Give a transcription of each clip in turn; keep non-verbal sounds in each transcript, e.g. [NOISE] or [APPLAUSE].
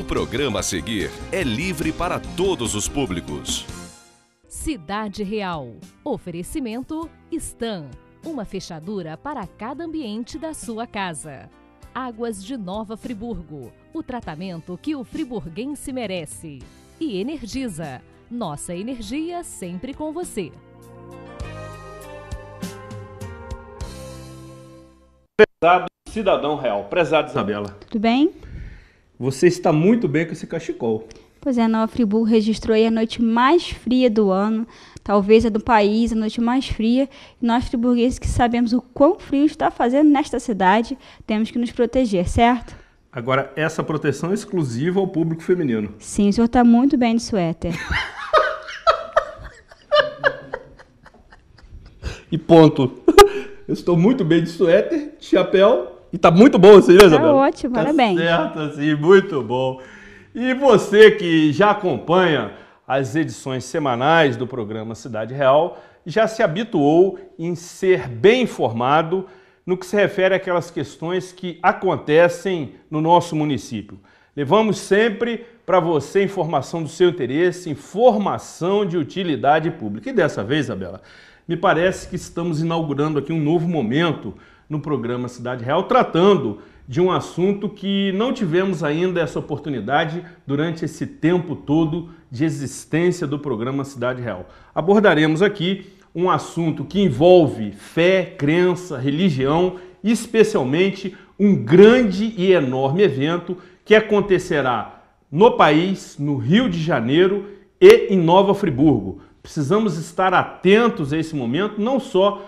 O programa a seguir é livre para todos os públicos. Cidade Real. Oferecimento Stan. Uma fechadura para cada ambiente da sua casa. Águas de Nova Friburgo. O tratamento que o friburguense merece. E Energisa. Nossa energia sempre com você. Prezado cidadão real. Prezado Isabela. Tudo bem? Você está muito bem com esse cachecol. Pois é, Nova Friburgo registrou a noite mais fria do ano, talvez a do país, a noite mais fria. nós, friburgueses que sabemos o quão frio está fazendo nesta cidade, temos que nos proteger, certo? Agora, essa proteção é exclusiva ao público feminino. Sim, o senhor está muito bem de suéter. [LAUGHS] e ponto. [LAUGHS] Eu estou muito bem de suéter, chapéu e tá muito bom isso, assim, né, tá Isabela? Tá ótimo, tá parabéns. Certo, assim, muito bom. E você que já acompanha as edições semanais do programa Cidade Real, já se habituou em ser bem informado no que se refere àquelas questões que acontecem no nosso município. Levamos sempre para você informação do seu interesse, informação de utilidade pública. E dessa vez, Isabela, me parece que estamos inaugurando aqui um novo momento no programa Cidade Real, tratando de um assunto que não tivemos ainda essa oportunidade durante esse tempo todo de existência do programa Cidade Real. Abordaremos aqui um assunto que envolve fé, crença, religião, especialmente um grande e enorme evento que acontecerá no país, no Rio de Janeiro e em Nova Friburgo. Precisamos estar atentos a esse momento, não só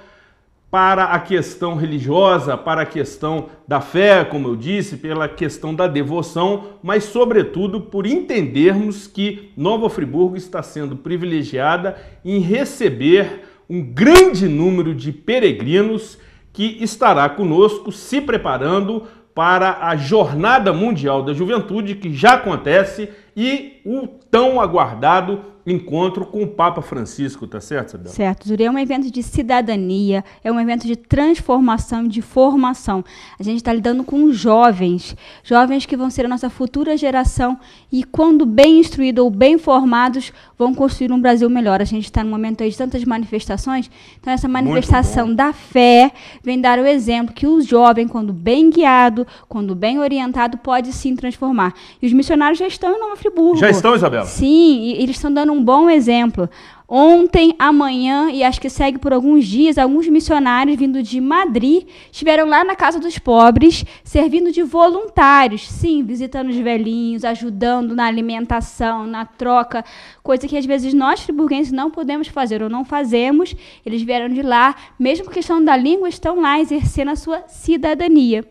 para a questão religiosa, para a questão da fé, como eu disse, pela questão da devoção, mas sobretudo por entendermos que Nova Friburgo está sendo privilegiada em receber um grande número de peregrinos que estará conosco se preparando para a Jornada Mundial da Juventude que já acontece e o tão aguardado encontro com o Papa Francisco, tá certo, Isabel? Certo, Júlio. É um evento de cidadania, é um evento de transformação, de formação. A gente está lidando com jovens, jovens que vão ser a nossa futura geração e, quando bem instruídos ou bem formados, vão construir um Brasil melhor. A gente está num momento de tantas manifestações, então essa manifestação da fé vem dar o exemplo que o jovem, quando bem guiado, quando bem orientado, pode sim transformar. E os missionários já estão em Nova Friburgo. Já estão, Isabela? Sim, e eles estão dando sendo um bom exemplo. Ontem, amanhã e acho que segue por alguns dias, alguns missionários vindo de Madrid estiveram lá na casa dos pobres, servindo de voluntários, sim, visitando os velhinhos, ajudando na alimentação, na troca, coisa que às vezes nós friburguenses não podemos fazer ou não fazemos. Eles vieram de lá, mesmo com questão da língua, estão lá exercendo a sua cidadania.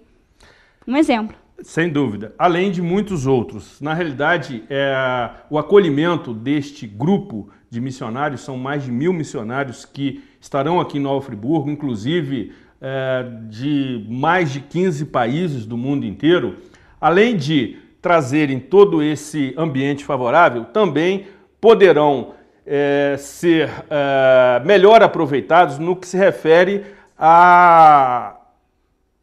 Um exemplo. Sem dúvida, além de muitos outros. Na realidade, é, o acolhimento deste grupo de missionários, são mais de mil missionários que estarão aqui em Nova Friburgo, inclusive é, de mais de 15 países do mundo inteiro, além de trazerem todo esse ambiente favorável, também poderão é, ser é, melhor aproveitados no que se refere a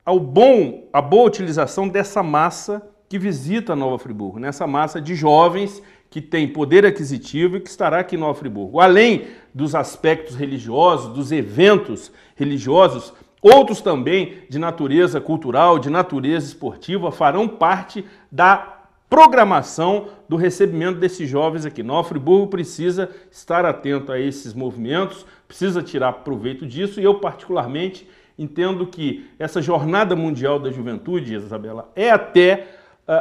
ao bom, a boa utilização dessa massa que visita Nova Friburgo, nessa né? massa de jovens que tem poder aquisitivo e que estará aqui em Nova Friburgo. Além dos aspectos religiosos, dos eventos religiosos, outros também de natureza cultural, de natureza esportiva, farão parte da programação do recebimento desses jovens aqui. Nova Friburgo precisa estar atento a esses movimentos, precisa tirar proveito disso e eu, particularmente, Entendo que essa Jornada Mundial da Juventude, Isabela, é até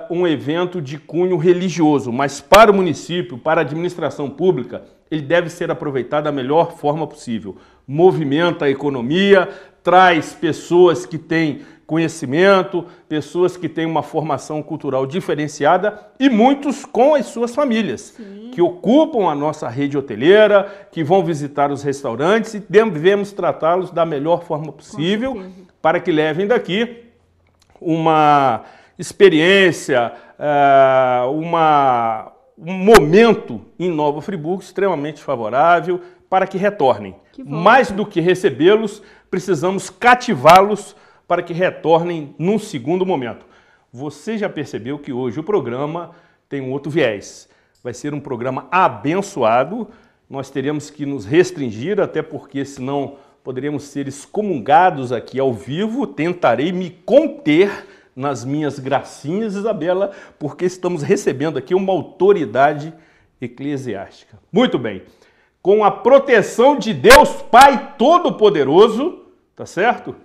uh, um evento de cunho religioso, mas para o município, para a administração pública, ele deve ser aproveitado da melhor forma possível. Movimenta a economia, traz pessoas que têm conhecimento, pessoas que têm uma formação cultural diferenciada e muitos com as suas famílias, Sim. que ocupam a nossa rede hoteleira, que vão visitar os restaurantes e devemos tratá-los da melhor forma possível para que levem daqui uma experiência, eh, uma, um momento em Nova Friburgo extremamente favorável, para que retornem. Que Mais do que recebê-los, precisamos cativá-los para que retornem num segundo momento. Você já percebeu que hoje o programa tem um outro viés. Vai ser um programa abençoado. Nós teremos que nos restringir, até porque senão poderíamos ser excomungados aqui ao vivo. Tentarei me conter nas minhas gracinhas, Isabela, porque estamos recebendo aqui uma autoridade eclesiástica. Muito bem com a proteção de Deus Pai Todo-Poderoso, tá certo?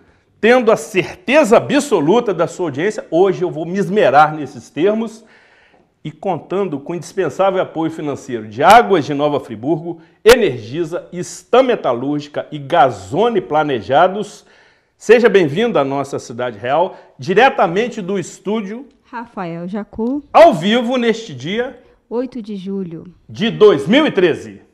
Tendo a certeza absoluta da sua audiência, hoje eu vou me esmerar nesses termos e contando com indispensável apoio financeiro de Águas de Nova Friburgo, Energisa, Estam Metalúrgica e Gazone Planejados. Seja bem-vindo à nossa cidade real, diretamente do estúdio Rafael Jacu, ao vivo neste dia 8 de julho de 2013.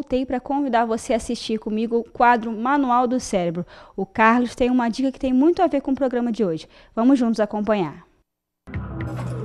voltei para convidar você a assistir comigo o quadro Manual do Cérebro. O Carlos tem uma dica que tem muito a ver com o programa de hoje. Vamos juntos acompanhar. Música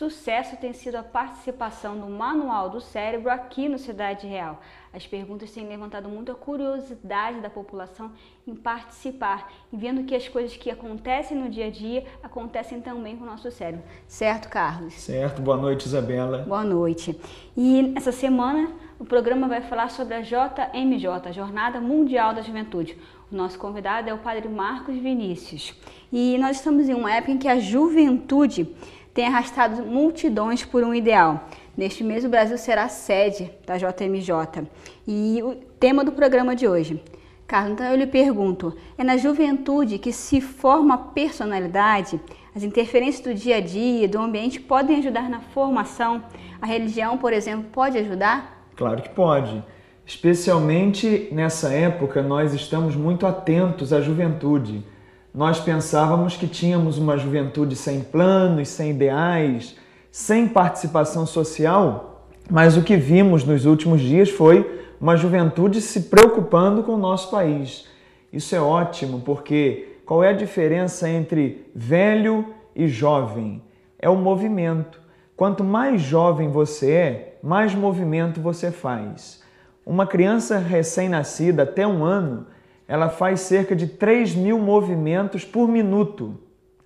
Sucesso tem sido a participação no Manual do Cérebro aqui no Cidade Real. As perguntas têm levantado muita curiosidade da população em participar e vendo que as coisas que acontecem no dia a dia acontecem também com o nosso cérebro. Certo, Carlos? Certo. Boa noite, Isabela. Boa noite. E essa semana o programa vai falar sobre a JMJ, a Jornada Mundial da Juventude. O nosso convidado é o padre Marcos Vinícius. E nós estamos em uma época em que a juventude tem arrastado multidões por um ideal. Neste mês, o Brasil será sede da JMJ. E o tema do programa de hoje. Carlos, então eu lhe pergunto: é na juventude que se forma a personalidade? As interferências do dia a dia, do ambiente, podem ajudar na formação? A religião, por exemplo, pode ajudar? Claro que pode. Especialmente nessa época, nós estamos muito atentos à juventude nós pensávamos que tínhamos uma juventude sem planos, sem ideais, sem participação social, mas o que vimos nos últimos dias foi uma juventude se preocupando com o nosso país. Isso é ótimo, porque qual é a diferença entre velho e jovem? É o movimento. Quanto mais jovem você é, mais movimento você faz. Uma criança recém-nascida até um ano ela faz cerca de 3 mil movimentos por minuto.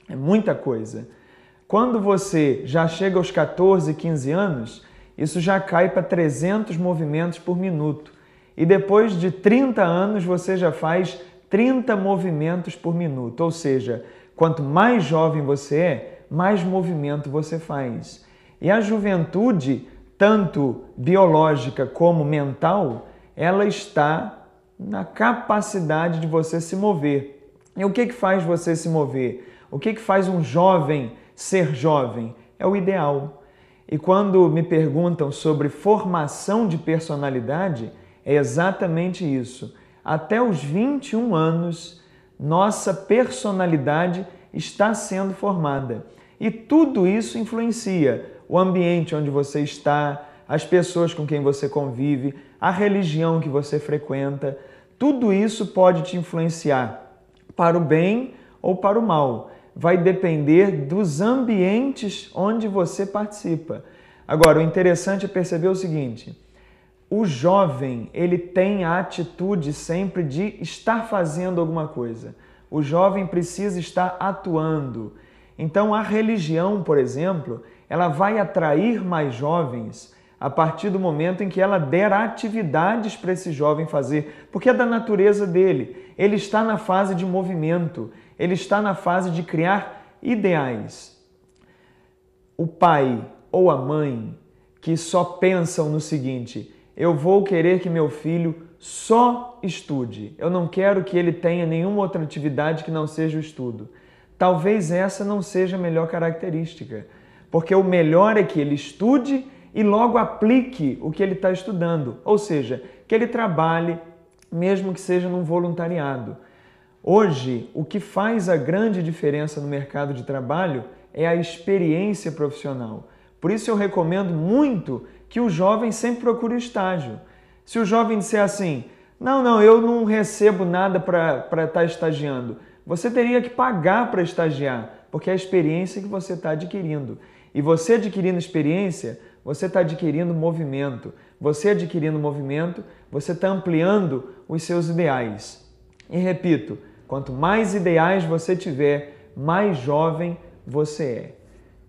É muita coisa. Quando você já chega aos 14, 15 anos, isso já cai para 300 movimentos por minuto. E depois de 30 anos, você já faz 30 movimentos por minuto. Ou seja, quanto mais jovem você é, mais movimento você faz. E a juventude, tanto biológica como mental, ela está na capacidade de você se mover. E o que, que faz você se mover? O que, que faz um jovem ser jovem? É o ideal. E quando me perguntam sobre formação de personalidade, é exatamente isso. Até os 21 anos, nossa personalidade está sendo formada. E tudo isso influencia o ambiente onde você está, as pessoas com quem você convive, a religião que você frequenta, tudo isso pode te influenciar para o bem ou para o mal. Vai depender dos ambientes onde você participa. Agora, o interessante é perceber o seguinte: o jovem, ele tem a atitude sempre de estar fazendo alguma coisa. O jovem precisa estar atuando. Então, a religião, por exemplo, ela vai atrair mais jovens a partir do momento em que ela der atividades para esse jovem fazer, porque é da natureza dele. Ele está na fase de movimento, ele está na fase de criar ideais. O pai ou a mãe que só pensam no seguinte: eu vou querer que meu filho só estude, eu não quero que ele tenha nenhuma outra atividade que não seja o estudo. Talvez essa não seja a melhor característica, porque o melhor é que ele estude e logo aplique o que ele está estudando, ou seja, que ele trabalhe, mesmo que seja num voluntariado. Hoje, o que faz a grande diferença no mercado de trabalho é a experiência profissional. Por isso, eu recomendo muito que o jovem sempre procure estágio. Se o jovem disser assim, não, não, eu não recebo nada para estar tá estagiando, você teria que pagar para estagiar, porque é a experiência que você está adquirindo. E você adquirindo experiência, você está adquirindo movimento. Você adquirindo movimento, você está ampliando os seus ideais. E repito, quanto mais ideais você tiver, mais jovem você é.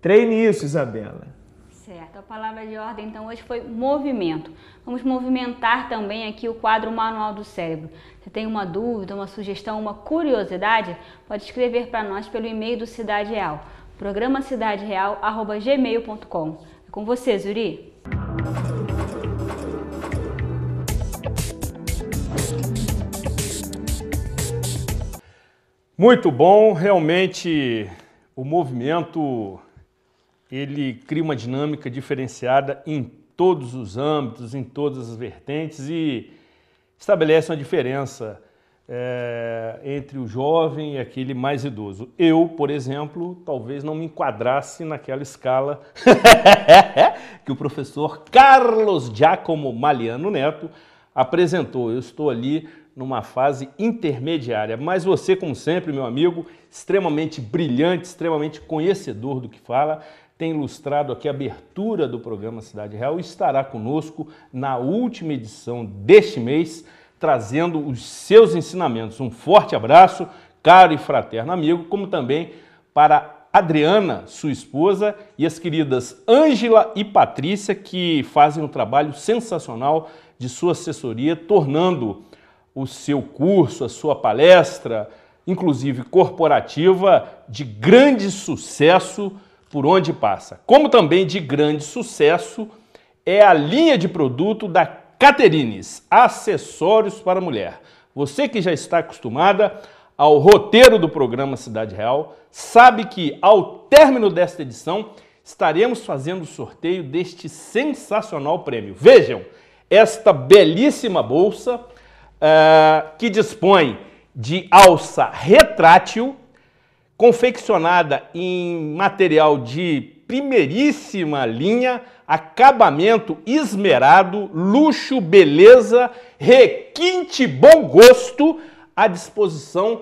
Treine isso, Isabela. Certo, a palavra de ordem então hoje foi movimento. Vamos movimentar também aqui o quadro manual do cérebro. Se tem uma dúvida, uma sugestão, uma curiosidade, pode escrever para nós pelo e-mail do Cidade Real, programa cidadereal@gmail.com. Com você, Zuri. Muito bom, realmente o movimento ele cria uma dinâmica diferenciada em todos os âmbitos, em todas as vertentes e estabelece uma diferença é, entre o jovem e aquele mais idoso. Eu, por exemplo, talvez não me enquadrasse naquela escala [LAUGHS] que o professor Carlos Giacomo Maliano Neto apresentou. Eu estou ali numa fase intermediária, mas você, como sempre, meu amigo, extremamente brilhante, extremamente conhecedor do que fala, tem ilustrado aqui a abertura do programa Cidade Real e estará conosco na última edição deste mês trazendo os seus ensinamentos. Um forte abraço, caro e fraterno amigo, como também para Adriana, sua esposa, e as queridas Ângela e Patrícia, que fazem um trabalho sensacional de sua assessoria, tornando o seu curso, a sua palestra, inclusive corporativa, de grande sucesso por onde passa. Como também de grande sucesso é a linha de produto da Caterines, acessórios para mulher. Você que já está acostumada ao roteiro do programa Cidade Real, sabe que ao término desta edição estaremos fazendo o sorteio deste sensacional prêmio. Vejam, esta belíssima bolsa uh, que dispõe de alça retrátil, confeccionada em material de primeiríssima linha, acabamento esmerado, luxo, beleza, requinte, bom gosto à disposição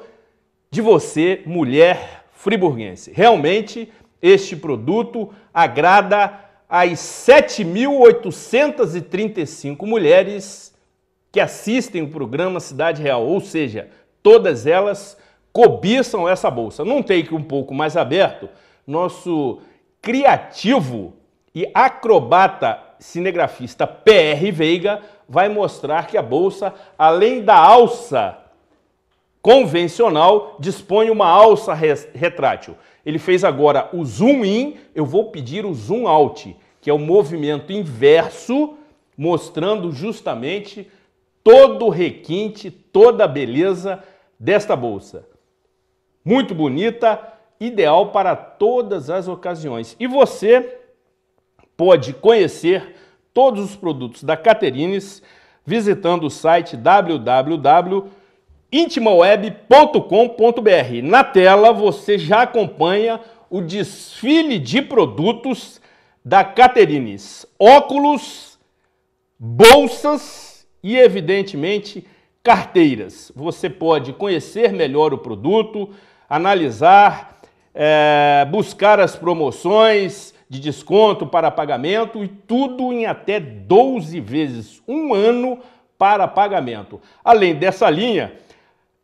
de você, mulher friburguense. Realmente, este produto agrada às 7.835 mulheres que assistem o programa Cidade Real, ou seja, todas elas cobiçam essa bolsa. Num take um pouco mais aberto, nosso criativo e acrobata cinegrafista PR Veiga vai mostrar que a bolsa, além da alça convencional, dispõe uma alça retrátil. Ele fez agora o zoom in, eu vou pedir o zoom out, que é o movimento inverso, mostrando justamente todo o requinte, toda a beleza desta bolsa. Muito bonita, ideal para todas as ocasiões. E você pode conhecer todos os produtos da Caterines visitando o site www.intimaweb.com.br. Na tela você já acompanha o desfile de produtos da Caterines: óculos, bolsas e, evidentemente, carteiras. Você pode conhecer melhor o produto, analisar é, buscar as promoções de desconto para pagamento e tudo em até 12 vezes um ano para pagamento. Além dessa linha,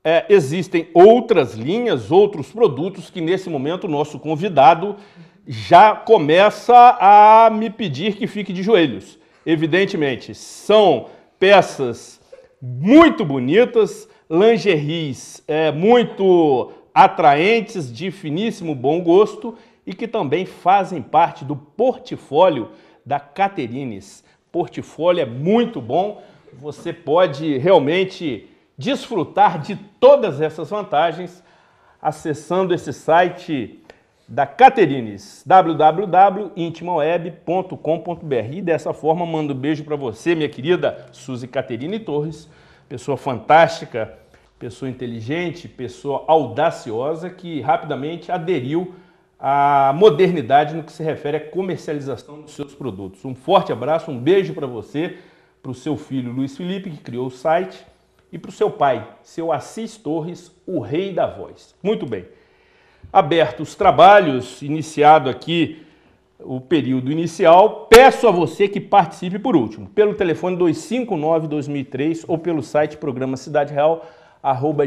é, existem outras linhas, outros produtos que nesse momento o nosso convidado já começa a me pedir que fique de joelhos. Evidentemente, são peças muito bonitas, lingeries é, muito atraentes, de finíssimo bom gosto e que também fazem parte do portfólio da Caterines. Portfólio é muito bom, você pode realmente desfrutar de todas essas vantagens acessando esse site da Caterines, www.intimaweb.com.br. E dessa forma, mando um beijo para você, minha querida Suzy Caterine Torres, pessoa fantástica, pessoa inteligente, pessoa audaciosa que rapidamente aderiu à modernidade no que se refere à comercialização dos seus produtos. Um forte abraço, um beijo para você, para o seu filho Luiz Felipe, que criou o site, e para o seu pai, seu Assis Torres, o rei da voz. Muito bem. Abertos os trabalhos, iniciado aqui o período inicial, peço a você que participe por último, pelo telefone 259-2003 ou pelo site Programa Cidade Real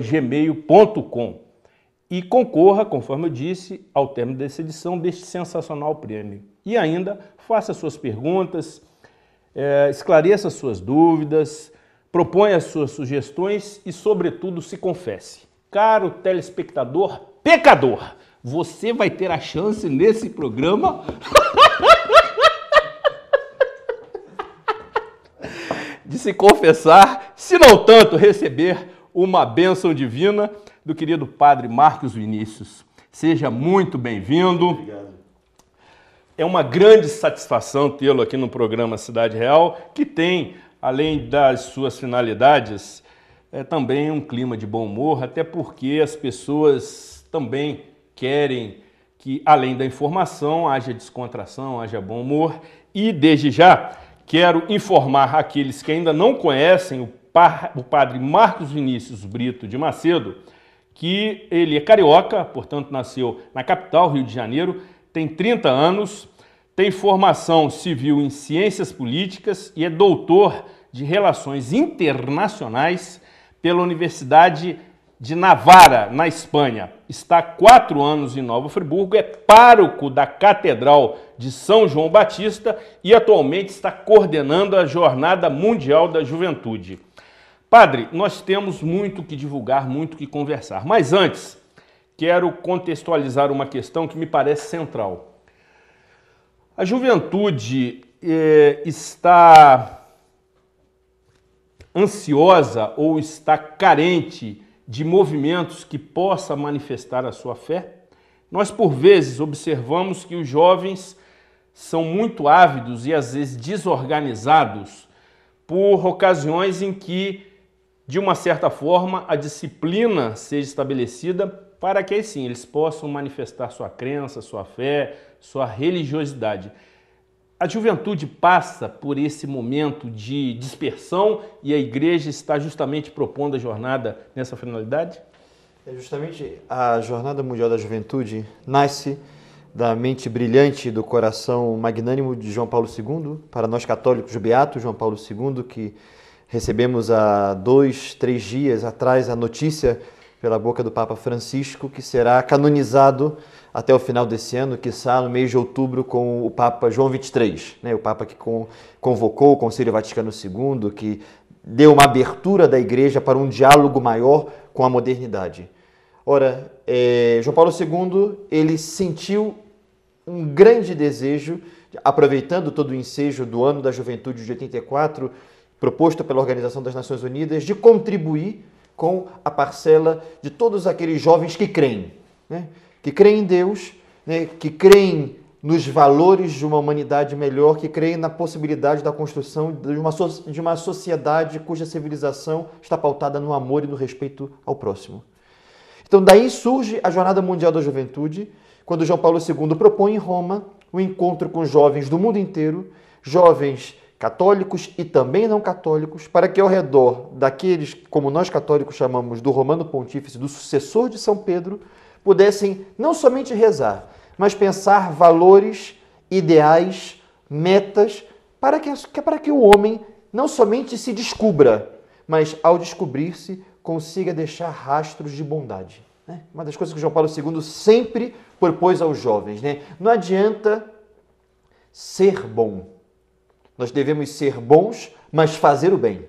gmail.com e concorra, conforme eu disse, ao término dessa edição deste sensacional prêmio. E ainda faça suas perguntas, é, esclareça suas dúvidas, proponha suas sugestões e, sobretudo, se confesse. Caro telespectador pecador, você vai ter a chance nesse programa [LAUGHS] de se confessar, se não tanto receber uma bênção divina do querido Padre Marcos Vinícius. Seja muito bem-vindo. Obrigado. É uma grande satisfação tê-lo aqui no programa Cidade Real, que tem, além das suas finalidades, é também um clima de bom humor, até porque as pessoas também querem que, além da informação, haja descontração, haja bom humor. E desde já quero informar aqueles que ainda não conhecem o o padre Marcos Vinícius Brito de Macedo, que ele é carioca, portanto nasceu na capital, Rio de Janeiro, tem 30 anos, tem formação civil em ciências políticas e é doutor de relações internacionais pela Universidade de Navarra, na Espanha. Está há quatro anos em Nova Friburgo, é pároco da Catedral de São João Batista e atualmente está coordenando a Jornada Mundial da Juventude. Padre, nós temos muito que divulgar, muito que conversar. Mas antes, quero contextualizar uma questão que me parece central. A juventude é, está ansiosa ou está carente de movimentos que possa manifestar a sua fé? Nós, por vezes, observamos que os jovens são muito ávidos e às vezes desorganizados por ocasiões em que de uma certa forma, a disciplina seja estabelecida para que, sim, eles possam manifestar sua crença, sua fé, sua religiosidade. A juventude passa por esse momento de dispersão e a igreja está justamente propondo a jornada nessa finalidade? É justamente a Jornada Mundial da Juventude nasce da mente brilhante do coração magnânimo de João Paulo II, para nós católicos, beato João Paulo II, que Recebemos há dois, três dias atrás a notícia pela boca do Papa Francisco que será canonizado até o final desse ano, que está no mês de outubro, com o Papa João XXIII, né? o Papa que convocou o Concílio Vaticano II, que deu uma abertura da Igreja para um diálogo maior com a modernidade. Ora, é, João Paulo II ele sentiu um grande desejo, aproveitando todo o ensejo do ano da juventude de 84, proposta pela Organização das Nações Unidas de contribuir com a parcela de todos aqueles jovens que creem, né? que creem em Deus, né? que creem nos valores de uma humanidade melhor, que creem na possibilidade da construção de uma, so de uma sociedade cuja civilização está pautada no amor e no respeito ao próximo. Então, daí surge a Jornada Mundial da Juventude, quando João Paulo II propõe em Roma o um encontro com jovens do mundo inteiro, jovens católicos e também não católicos, para que ao redor daqueles, como nós católicos chamamos, do Romano Pontífice, do sucessor de São Pedro, pudessem não somente rezar, mas pensar valores, ideais, metas, para que, para que o homem não somente se descubra, mas ao descobrir-se consiga deixar rastros de bondade. Né? Uma das coisas que João Paulo II sempre propôs aos jovens. Né? Não adianta ser bom, nós devemos ser bons, mas fazer o bem.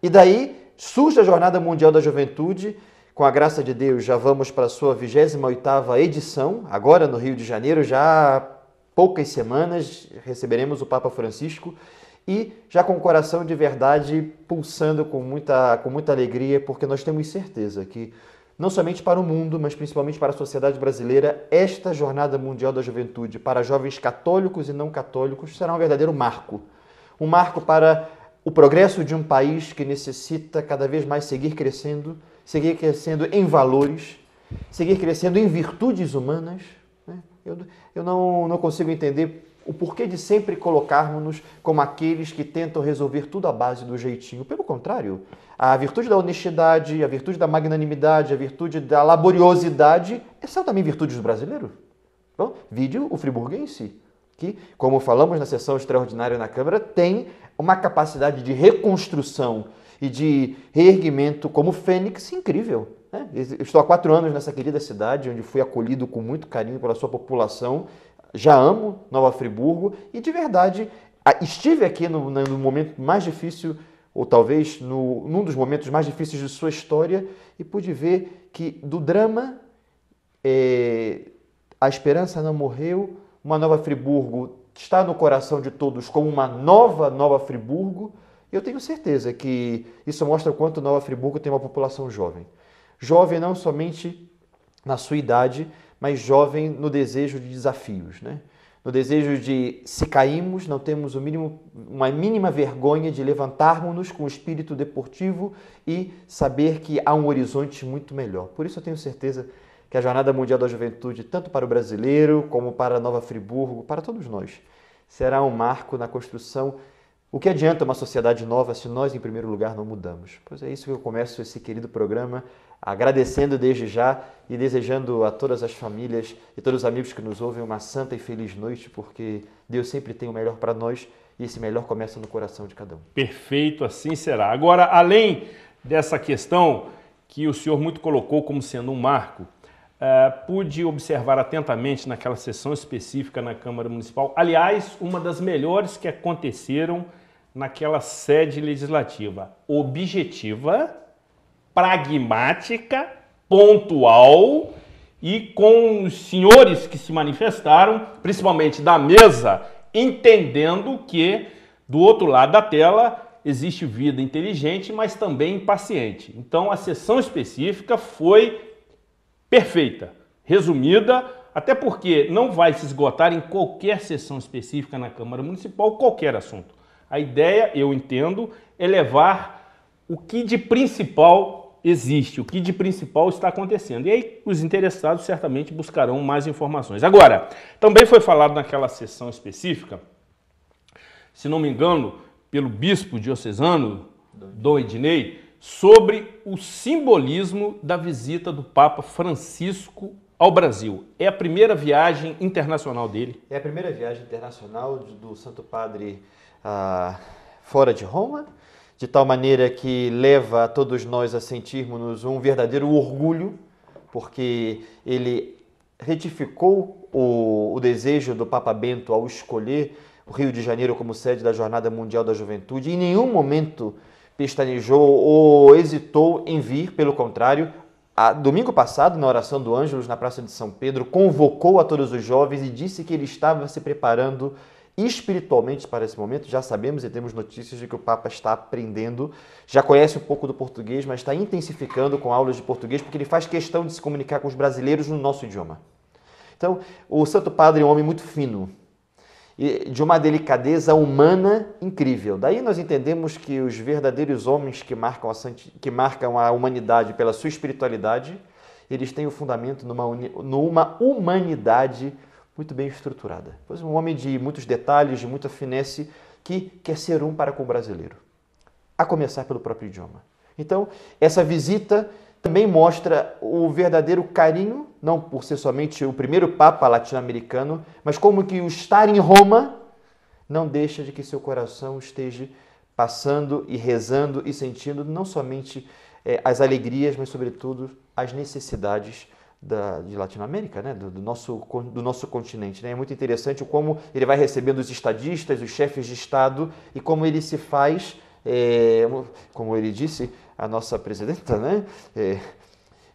E daí surge a Jornada Mundial da Juventude. Com a graça de Deus, já vamos para a sua 28ª edição, agora no Rio de Janeiro, já há poucas semanas receberemos o Papa Francisco e já com o coração de verdade pulsando com muita, com muita alegria, porque nós temos certeza que não somente para o mundo, mas principalmente para a sociedade brasileira, esta Jornada Mundial da Juventude para jovens católicos e não católicos será um verdadeiro marco. Um marco para o progresso de um país que necessita cada vez mais seguir crescendo, seguir crescendo em valores, seguir crescendo em virtudes humanas. Né? Eu, eu não, não consigo entender o porquê de sempre colocarmos-nos como aqueles que tentam resolver tudo à base do jeitinho. Pelo contrário, a virtude da honestidade, a virtude da magnanimidade, a virtude da laboriosidade é são também virtudes do brasileiro. Bom, vídeo o friburguense, que, como falamos na sessão extraordinária na Câmara, tem uma capacidade de reconstrução e de reerguimento como fênix incrível. Né? Estou há quatro anos nessa querida cidade, onde fui acolhido com muito carinho pela sua população já amo Nova Friburgo e de verdade estive aqui no, no momento mais difícil, ou talvez no, num dos momentos mais difíceis de sua história, e pude ver que do drama é, a esperança não morreu, uma Nova Friburgo está no coração de todos como uma nova Nova Friburgo. Eu tenho certeza que isso mostra o quanto Nova Friburgo tem uma população jovem. Jovem não somente na sua idade, mas jovem no desejo de desafios, né? no desejo de, se caímos, não temos mínimo, uma mínima vergonha de levantarmos-nos com o espírito deportivo e saber que há um horizonte muito melhor. Por isso eu tenho certeza que a Jornada Mundial da Juventude, tanto para o brasileiro como para Nova Friburgo, para todos nós, será um marco na construção o que adianta uma sociedade nova se nós, em primeiro lugar, não mudamos? Pois é isso que eu começo esse querido programa agradecendo desde já e desejando a todas as famílias e todos os amigos que nos ouvem uma santa e feliz noite, porque Deus sempre tem o melhor para nós e esse melhor começa no coração de cada um. Perfeito, assim será. Agora, além dessa questão que o senhor muito colocou como sendo um marco, uh, pude observar atentamente naquela sessão específica na Câmara Municipal, aliás, uma das melhores que aconteceram naquela sede legislativa objetiva, pragmática, pontual e com os senhores que se manifestaram, principalmente da mesa, entendendo que do outro lado da tela existe vida inteligente, mas também impaciente. Então a sessão específica foi perfeita, resumida, até porque não vai se esgotar em qualquer sessão específica na Câmara Municipal qualquer assunto. A ideia, eu entendo, é levar o que de principal existe, o que de principal está acontecendo. E aí os interessados certamente buscarão mais informações. Agora, também foi falado naquela sessão específica, se não me engano, pelo bispo diocesano, Dom Ednei, sobre o simbolismo da visita do Papa Francisco ao Brasil. É a primeira viagem internacional dele? É a primeira viagem internacional do Santo Padre ah, fora de Roma, de tal maneira que leva a todos nós a sentirmos um verdadeiro orgulho, porque ele retificou o, o desejo do Papa Bento ao escolher o Rio de Janeiro como sede da Jornada Mundial da Juventude. Em nenhum momento pestanejou ou hesitou em vir, pelo contrário, a, domingo passado, na oração do Ângelos na Praça de São Pedro, convocou a todos os jovens e disse que ele estava se preparando espiritualmente para esse momento. Já sabemos e temos notícias de que o Papa está aprendendo, já conhece um pouco do português, mas está intensificando com aulas de português porque ele faz questão de se comunicar com os brasileiros no nosso idioma. Então, o Santo Padre é um homem muito fino, de uma delicadeza humana incrível. Daí nós entendemos que os verdadeiros homens que marcam a, que marcam a humanidade pela sua espiritualidade, eles têm o um fundamento numa, numa humanidade muito bem estruturada. Pois um homem de muitos detalhes, de muita finesse, que quer ser um para com o brasileiro, a começar pelo próprio idioma. Então, essa visita também mostra o verdadeiro carinho, não por ser somente o primeiro papa latino-americano, mas como que o estar em Roma não deixa de que seu coração esteja passando e rezando e sentindo não somente eh, as alegrias, mas sobretudo as necessidades da, de Latinoamérica, né? do, do, nosso, do nosso continente. Né? É muito interessante como ele vai recebendo os estadistas, os chefes de Estado e como ele se faz, é, como ele disse, a nossa presidenta, né? É,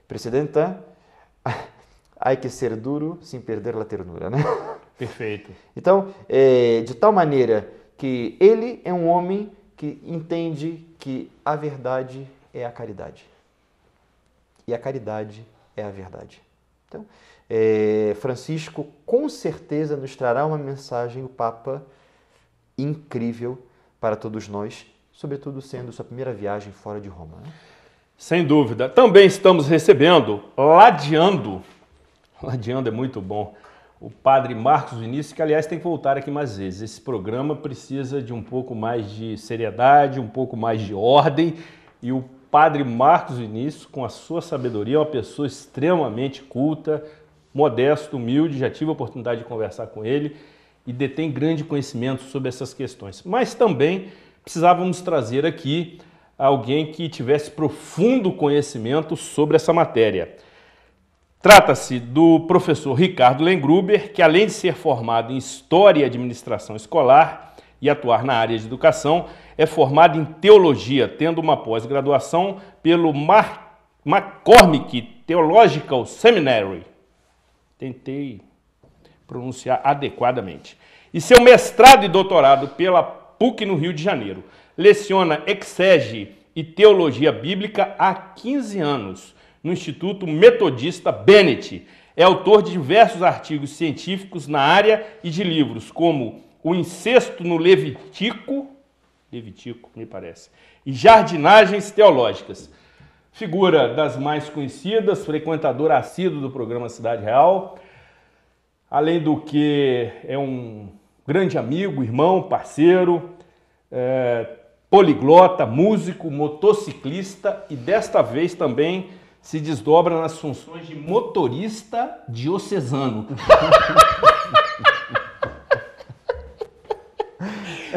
presidenta, há [LAUGHS] que ser duro sem perder a ternura. Né? [LAUGHS] Perfeito. Então, é, de tal maneira que ele é um homem que entende que a verdade é a caridade. E a caridade é é a verdade. Então, é, Francisco com certeza nos trará uma mensagem, o Papa, incrível para todos nós, sobretudo sendo sua primeira viagem fora de Roma. Né? Sem dúvida. Também estamos recebendo, ladeando, ladeando é muito bom, o padre Marcos Vinícius, que aliás tem que voltar aqui mais vezes. Esse programa precisa de um pouco mais de seriedade, um pouco mais de ordem, e o padre Marcos Vinícius, com a sua sabedoria, é uma pessoa extremamente culta, modesto, humilde, já tive a oportunidade de conversar com ele e detém grande conhecimento sobre essas questões. Mas também precisávamos trazer aqui alguém que tivesse profundo conhecimento sobre essa matéria. Trata-se do professor Ricardo Lengruber, que além de ser formado em História e Administração Escolar, e atuar na área de educação, é formado em teologia, tendo uma pós-graduação pelo Mar McCormick Theological Seminary. Tentei pronunciar adequadamente. E seu mestrado e doutorado pela PUC no Rio de Janeiro. Leciona exege e teologia bíblica há 15 anos no Instituto Metodista Bennett. É autor de diversos artigos científicos na área e de livros como o incesto no Levitico, Levitico me parece, e jardinagens teológicas. Figura das mais conhecidas, frequentador assíduo do programa Cidade Real, além do que é um grande amigo, irmão, parceiro, é, poliglota, músico, motociclista e desta vez também se desdobra nas funções de motorista diocesano. [LAUGHS]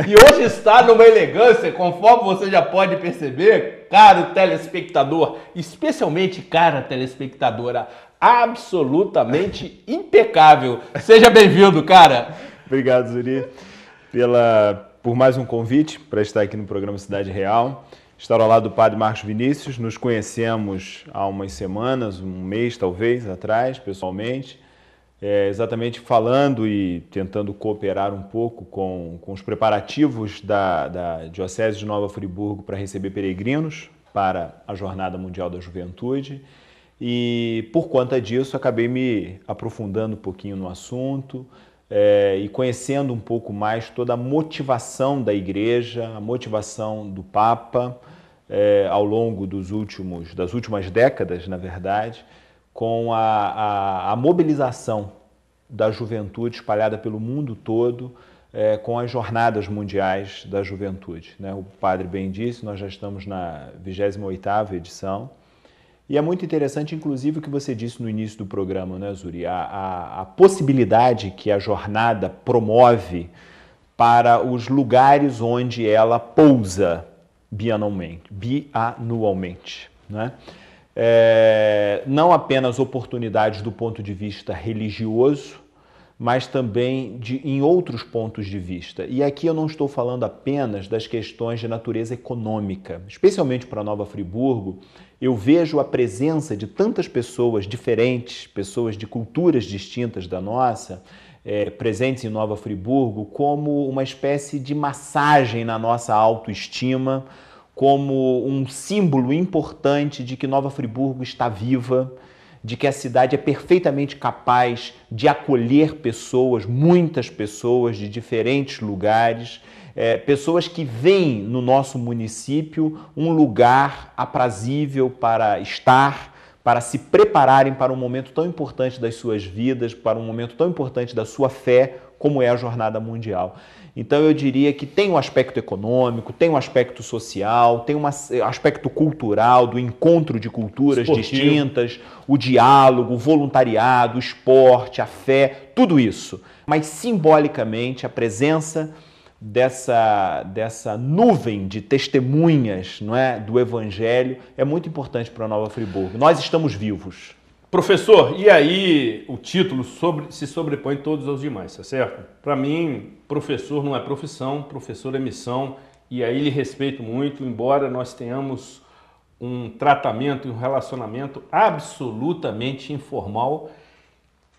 E hoje está numa elegância, conforme você já pode perceber, caro telespectador, especialmente cara telespectadora, absolutamente impecável. Seja bem-vindo, cara. Obrigado, Zuri, pela, por mais um convite para estar aqui no programa Cidade Real. Estar ao lado do padre Marcos Vinícius. Nos conhecemos há umas semanas, um mês talvez atrás, pessoalmente é, exatamente falando e tentando cooperar um pouco com, com os preparativos da, da Diocese de Nova Friburgo para receber peregrinos para a Jornada Mundial da Juventude. E por conta disso, acabei me aprofundando um pouquinho no assunto é, e conhecendo um pouco mais toda a motivação da Igreja, a motivação do Papa é, ao longo dos últimos, das últimas décadas, na verdade com a, a, a mobilização da juventude espalhada pelo mundo todo, é, com as jornadas mundiais da juventude. Né? O padre bem disse, nós já estamos na 28ª edição, e é muito interessante, inclusive, o que você disse no início do programa, né, Zuri? A, a, a, possibilidade que a jornada promove para os lugares onde ela pousa bianualmente. bianualmente né? É, não apenas oportunidades do ponto de vista religioso, mas também de, em outros pontos de vista. E aqui eu não estou falando apenas das questões de natureza econômica, especialmente para Nova Friburgo. Eu vejo a presença de tantas pessoas diferentes, pessoas de culturas distintas da nossa, é, presentes em Nova Friburgo, como uma espécie de massagem na nossa autoestima, como um símbolo importante de que Nova Friburgo está viva, de que a cidade é perfeitamente capaz de acolher pessoas, muitas pessoas de diferentes lugares, é, pessoas que veem no nosso município um lugar aprazível para estar, para se prepararem para um momento tão importante das suas vidas, para um momento tão importante da sua fé, como é a Jornada Mundial. Então eu diria que tem um aspecto econômico, tem um aspecto social, tem um aspecto cultural, do encontro de culturas Esportivo. distintas, o diálogo, o voluntariado, o esporte, a fé, tudo isso. Mas simbolicamente a presença dessa, dessa nuvem de testemunhas não é, do Evangelho é muito importante para a Nova Friburgo. Nós estamos vivos. Professor, e aí o título sobre, se sobrepõe todos aos demais, tá certo? Para mim, professor não é profissão, professor é missão, e aí lhe respeito muito, embora nós tenhamos um tratamento e um relacionamento absolutamente informal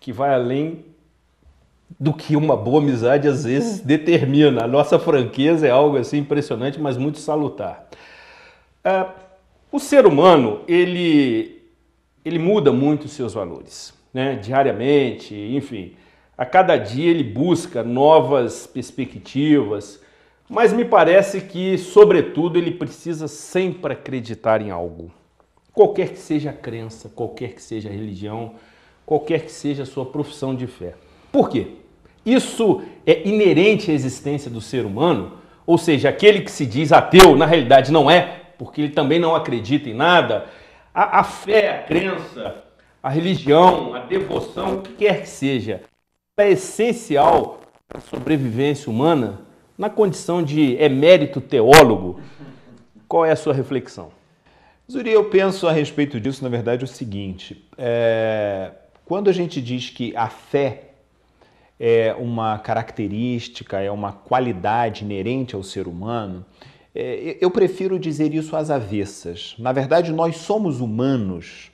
que vai além do que uma boa amizade às vezes determina. A nossa franqueza é algo assim impressionante, mas muito salutar. Uh, o ser humano, ele ele muda muito os seus valores, né? diariamente, enfim. A cada dia ele busca novas perspectivas, mas me parece que, sobretudo, ele precisa sempre acreditar em algo. Qualquer que seja a crença, qualquer que seja a religião, qualquer que seja a sua profissão de fé. Por quê? Isso é inerente à existência do ser humano, ou seja, aquele que se diz ateu, na realidade não é, porque ele também não acredita em nada, a, a fé, a crença, a religião, a devoção, o que quer que seja, é essencial para a sobrevivência humana na condição de emérito teólogo. Qual é a sua reflexão? Zuri, eu penso a respeito disso, na verdade, o seguinte: é, quando a gente diz que a fé é uma característica, é uma qualidade inerente ao ser humano, é, eu prefiro dizer isso às avessas. Na verdade, nós somos humanos.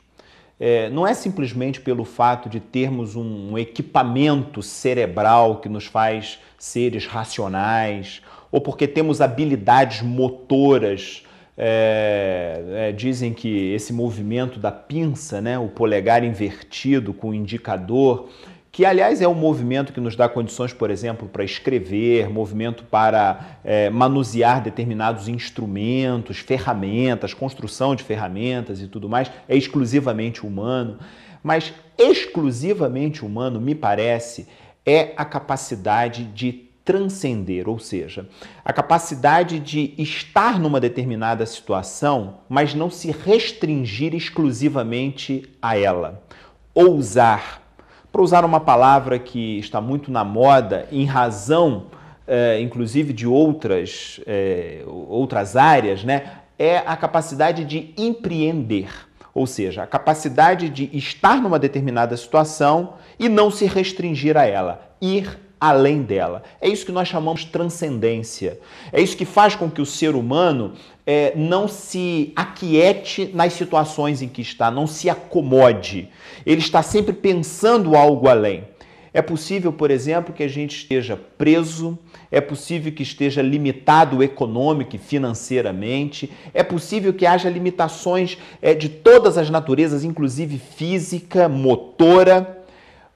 É, não é simplesmente pelo fato de termos um, um equipamento cerebral que nos faz seres racionais, ou porque temos habilidades motoras. É, é, dizem que esse movimento da pinça, né, o polegar invertido com o indicador, que aliás é um movimento que nos dá condições, por exemplo, para escrever, movimento para é, manusear determinados instrumentos, ferramentas, construção de ferramentas e tudo mais, é exclusivamente humano. Mas exclusivamente humano, me parece, é a capacidade de transcender, ou seja, a capacidade de estar numa determinada situação, mas não se restringir exclusivamente a ela. Ousar, para usar uma palavra que está muito na moda, em razão, eh, inclusive, de outras, eh, outras áreas, né? é a capacidade de empreender, ou seja, a capacidade de estar numa determinada situação e não se restringir a ela, ir além dela. É isso que nós chamamos transcendência. É isso que faz com que o ser humano é, não se aquiete nas situações em que está, não se acomode. Ele está sempre pensando algo além. É possível, por exemplo, que a gente esteja preso, é possível que esteja limitado econômico e financeiramente, é possível que haja limitações é, de todas as naturezas, inclusive física, motora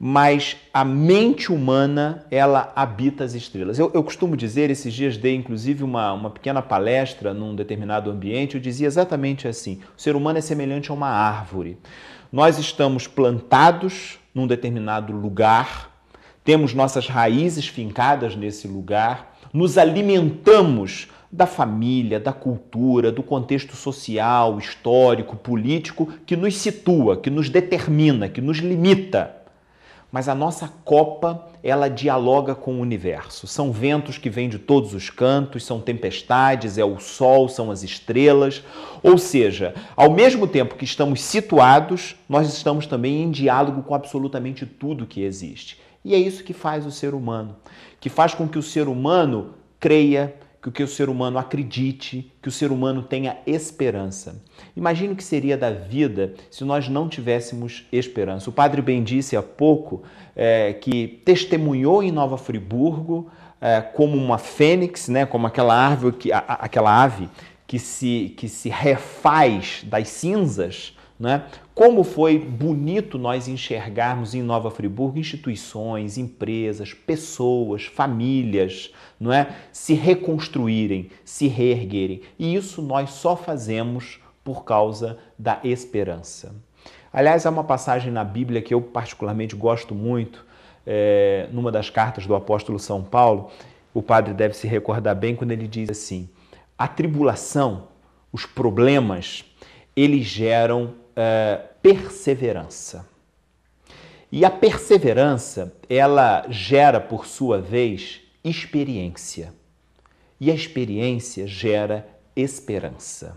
mas a mente humana, ela habita as estrelas. Eu, eu, costumo dizer, esses dias dei inclusive uma, uma pequena palestra num determinado ambiente, eu dizia exatamente assim: o ser humano é semelhante a uma árvore. Nós estamos plantados num determinado lugar, temos nossas raízes fincadas nesse lugar, nos alimentamos da família, da cultura, do contexto social, histórico, político que nos situa, que nos determina, que nos limita mas a nossa copa ela dialoga com o universo. São ventos que vêm de todos os cantos, são tempestades, é o sol, são as estrelas. Ou seja, ao mesmo tempo que estamos situados, nós estamos também em diálogo com absolutamente tudo que existe. E é isso que faz o ser humano, que faz com que o ser humano creia, que o ser humano acredite, que o ser humano tenha esperança. Imagine o que seria da vida se nós não tivéssemos esperança. O padre Ben disse há pouco é, que testemunhou em Nova Friburgo é, como uma fênix, né, como aquela árvore, que, a, aquela ave que se, que se refaz das cinzas, né, como foi bonito nós enxergarmos em Nova Friburgo instituições, empresas, pessoas, famílias, não é, se reconstruírem, se reerguerem. E isso nós só fazemos por causa da esperança. Aliás, há uma passagem na Bíblia que eu particularmente gosto muito, é, numa das cartas do apóstolo São Paulo, o padre deve se recordar bem quando ele diz assim: a tribulação, os problemas, eles geram é, perseverança. E a perseverança, ela gera, por sua vez, experiência. E a experiência gera esperança.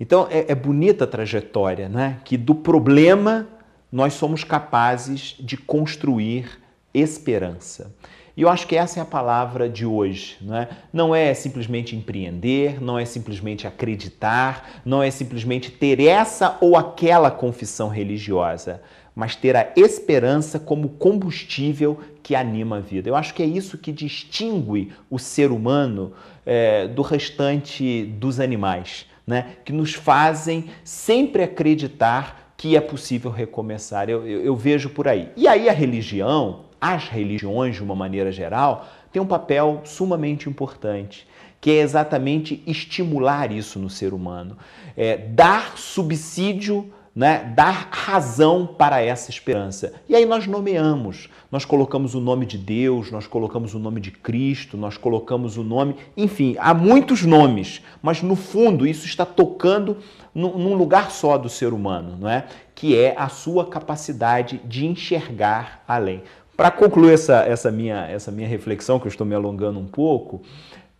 Então é, é, bonita a trajetória, né? Que do problema nós somos capazes de construir esperança. E eu acho que essa é a palavra de hoje. Né? Não é simplesmente empreender, não é simplesmente acreditar, não é simplesmente ter essa ou aquela confissão religiosa, mas ter a esperança como combustível que anima a vida. Eu acho que é isso que distingue o ser humano é, do restante dos animais, né? que nos fazem sempre acreditar que é possível recomeçar. Eu, eu, eu vejo por aí. E aí a religião, as religiões de uma maneira geral, têm um papel sumamente importante, que é exatamente estimular isso no ser humano, é, dar subsídio né, dar razão para essa esperança. E aí nós nomeamos, nós colocamos o nome de Deus, nós colocamos o nome de Cristo, nós colocamos o nome, enfim, há muitos nomes, mas no fundo isso está tocando num lugar só do ser humano, não é? Que é a sua capacidade de enxergar além. Para concluir essa, essa, minha, essa minha reflexão, que eu estou me alongando um pouco,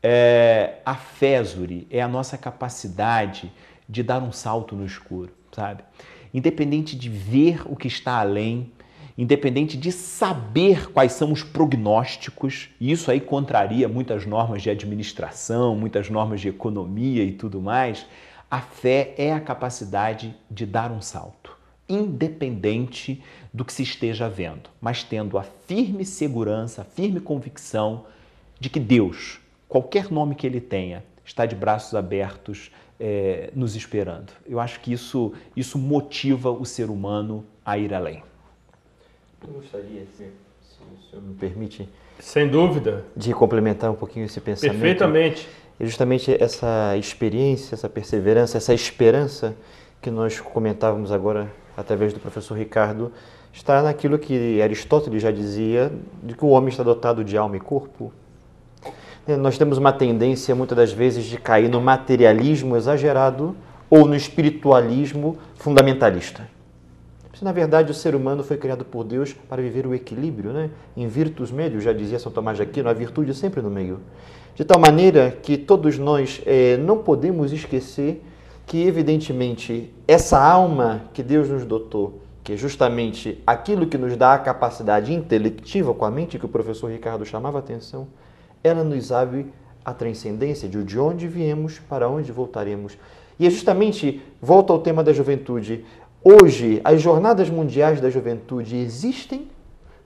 é, a Fésuri é a nossa capacidade de dar um salto no escuro, sabe? Independente de ver o que está além, independente de saber quais são os prognósticos, e isso aí contraria muitas normas de administração, muitas normas de economia e tudo mais, a fé é a capacidade de dar um salto, independente do que se esteja vendo, mas tendo a firme segurança, a firme convicção de que Deus, qualquer nome que ele tenha, está de braços abertos é, nos esperando. Eu acho que isso, isso motiva o ser humano a ir além. Eu gostaria, se, se o senhor me permite. Sem dúvida. De complementar um pouquinho esse pensamento. Perfeitamente. E é justamente essa experiência, essa perseverança, essa esperança que nós comentávamos agora através do professor Ricardo está naquilo que Aristóteles já dizia, de que o homem está dotado de alma e corpo. Nós temos uma tendência, muitas das vezes, de cair no materialismo exagerado ou no espiritualismo fundamentalista. Na verdade, o ser humano foi criado por Deus para viver o equilíbrio, né? Em virtus medio, já dizia São Tomás de Aquino, a virtude sempre no meio. De tal maneira que todos nós é, não podemos esquecer que, evidentemente, essa alma que Deus nos dotou, que é justamente aquilo que nos dá a capacidade intelectiva com a mente, que o professor Ricardo chamava atenção, ela nos abre a transcendência de de onde viemos, para onde voltaremos. E é justamente, volta ao tema da juventude, hoje as jornadas mundiais da juventude existem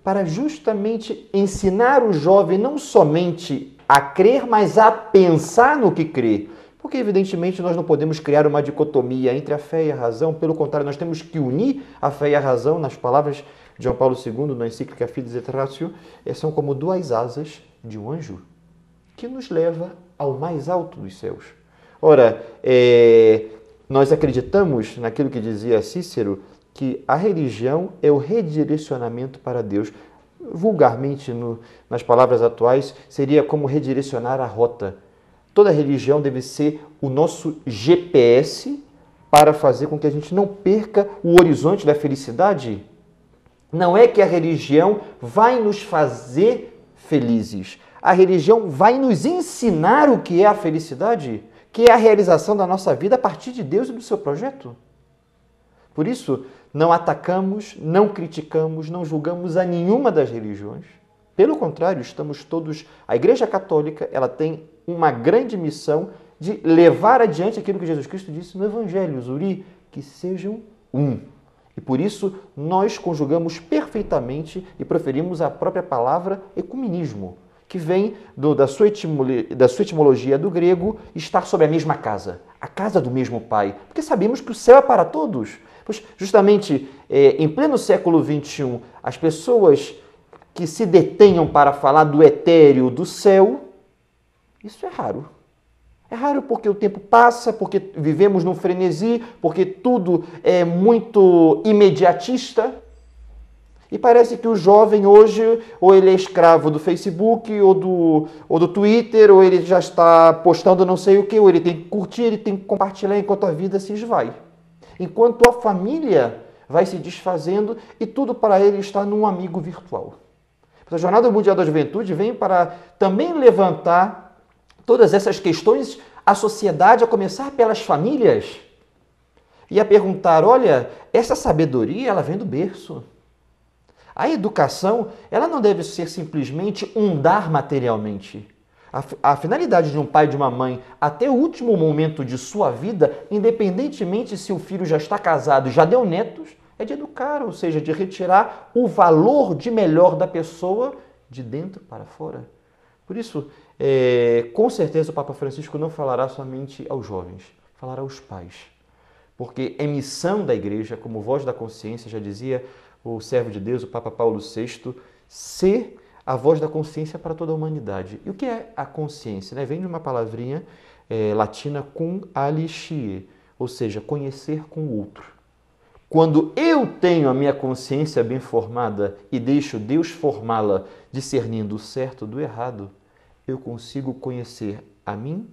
para justamente ensinar o jovem não somente a crer, mas a pensar no que crê. Porque, evidentemente, nós não podemos criar uma dicotomia entre a fé e a razão, pelo contrário, nós temos que unir a fé e a razão nas palavras de João Paulo II, na encíclica Fides et Ratio, são como duas asas de um anjo, que nos leva ao mais alto dos céus. Ora, é, nós acreditamos naquilo que dizia Cícero, que a religião é o redirecionamento para Deus. Vulgarmente, no, nas palavras atuais, seria como redirecionar a rota Toda religião deve ser o nosso GPS para fazer com que a gente não perca o horizonte da felicidade? Não é que a religião vai nos fazer felizes. A religião vai nos ensinar o que é a felicidade, que é a realização da nossa vida a partir de Deus e do seu projeto. Por isso, não atacamos, não criticamos, não julgamos a nenhuma das religiões. Pelo contrário, estamos todos. A Igreja Católica ela tem uma grande missão de levar adiante aquilo que Jesus Cristo disse no Evangelho, Zuri, que sejam um. E por isso nós conjugamos perfeitamente e proferimos a própria palavra ecumenismo, que vem do, da, sua da sua etimologia do grego estar sobre a mesma casa, a casa do mesmo Pai. Porque sabemos que o céu é para todos. Pois, justamente eh, em pleno século XXI, as pessoas que se detenham para falar do etéreo do céu isso é raro. É raro porque o tempo passa, porque vivemos num frenesi, porque tudo é muito imediatista. E parece que o jovem hoje, ou ele é escravo do Facebook, ou do, ou do Twitter, ou ele já está postando não sei o que, ou ele tem que curtir, ele tem que compartilhar enquanto a vida se esvai. Enquanto a família vai se desfazendo e tudo para ele está num amigo virtual. A Jornada Mundial da Juventude vem para também levantar todas essas questões à sociedade, a começar pelas famílias, e a perguntar: olha, essa sabedoria ela vem do berço. A educação ela não deve ser simplesmente um dar materialmente. A, a finalidade de um pai e de uma mãe, até o último momento de sua vida, independentemente se o filho já está casado, já deu netos, é de educar, ou seja, de retirar o valor de melhor da pessoa de dentro para fora. Por isso, é, com certeza o Papa Francisco não falará somente aos jovens, falará aos pais. Porque é missão da igreja, como voz da consciência, já dizia o servo de Deus, o Papa Paulo VI, ser a voz da consciência para toda a humanidade. E o que é a consciência? Né? Vem de uma palavrinha é, latina cum alixie, ou seja, conhecer com o outro. Quando eu tenho a minha consciência bem formada e deixo Deus formá-la, discernindo o certo do errado, eu consigo conhecer a mim,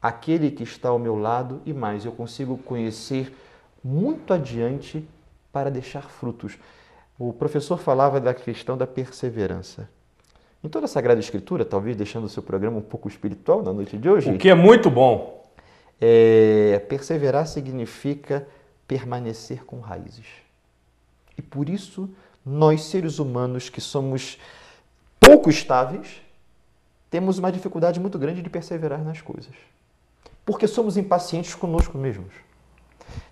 aquele que está ao meu lado e mais, eu consigo conhecer muito adiante para deixar frutos. O professor falava da questão da perseverança. Em toda a Sagrada Escritura, talvez deixando o seu programa um pouco espiritual na noite de hoje. O que é muito bom. É, perseverar significa permanecer com raízes. E por isso, nós seres humanos que somos pouco estáveis, temos uma dificuldade muito grande de perseverar nas coisas. Porque somos impacientes conosco mesmos.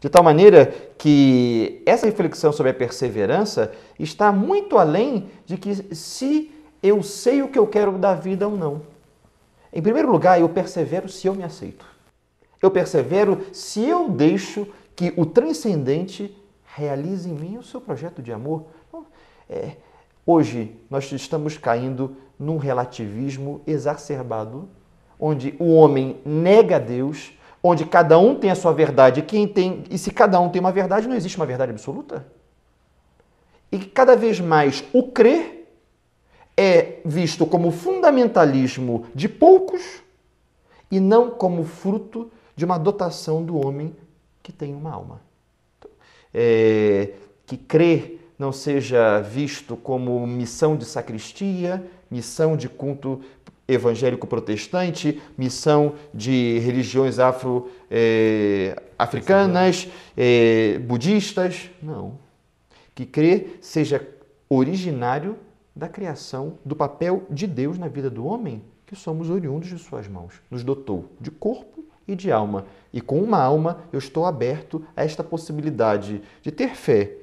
De tal maneira que essa reflexão sobre a perseverança está muito além de que se eu sei o que eu quero da vida ou não. Em primeiro lugar, eu persevero se eu me aceito. Eu persevero se eu deixo que o transcendente realize em mim o seu projeto de amor. É, hoje nós estamos caindo num relativismo exacerbado, onde o homem nega Deus, onde cada um tem a sua verdade, quem tem, e se cada um tem uma verdade, não existe uma verdade absoluta. E cada vez mais o crer é visto como fundamentalismo de poucos e não como fruto de uma dotação do homem que tem uma alma. Então, é, que crer não seja visto como missão de sacristia, missão de culto evangélico protestante, missão de religiões afro-africanas, eh, eh, budistas. Não. Que crer seja originário da criação, do papel de Deus na vida do homem, que somos oriundos de Suas mãos. Nos dotou de corpo e de alma. E com uma alma eu estou aberto a esta possibilidade de ter fé,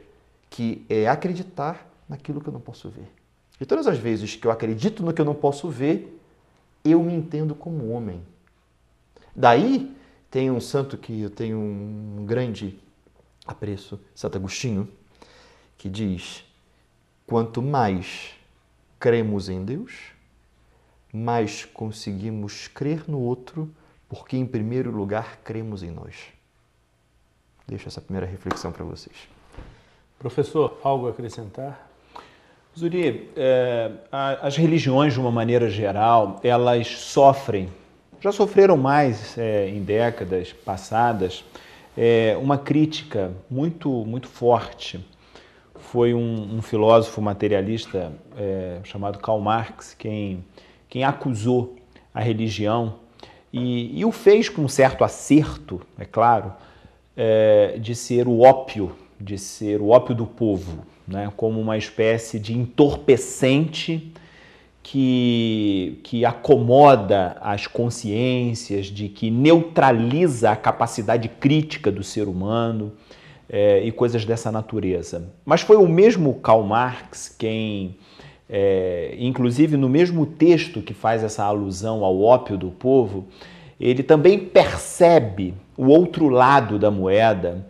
que é acreditar naquilo que eu não posso ver. E todas as vezes que eu acredito no que eu não posso ver, eu me entendo como homem. Daí tem um santo que eu tenho um grande apreço, Santo Agostinho, que diz: quanto mais cremos em Deus, mais conseguimos crer no outro, porque em primeiro lugar cremos em nós. Deixo essa primeira reflexão para vocês. Professor, algo a acrescentar? Zuri, é, as religiões, de uma maneira geral, elas sofrem, já sofreram mais é, em décadas passadas, é, uma crítica muito, muito forte. Foi um, um filósofo materialista é, chamado Karl Marx quem, quem acusou a religião e, e o fez com um certo acerto, é claro, é, de ser o ópio, de ser o ópio do povo né, como uma espécie de entorpecente que, que acomoda as consciências, de que neutraliza a capacidade crítica do ser humano é, e coisas dessa natureza. Mas foi o mesmo Karl Marx quem, é, inclusive no mesmo texto que faz essa alusão ao ópio do povo, ele também percebe o outro lado da moeda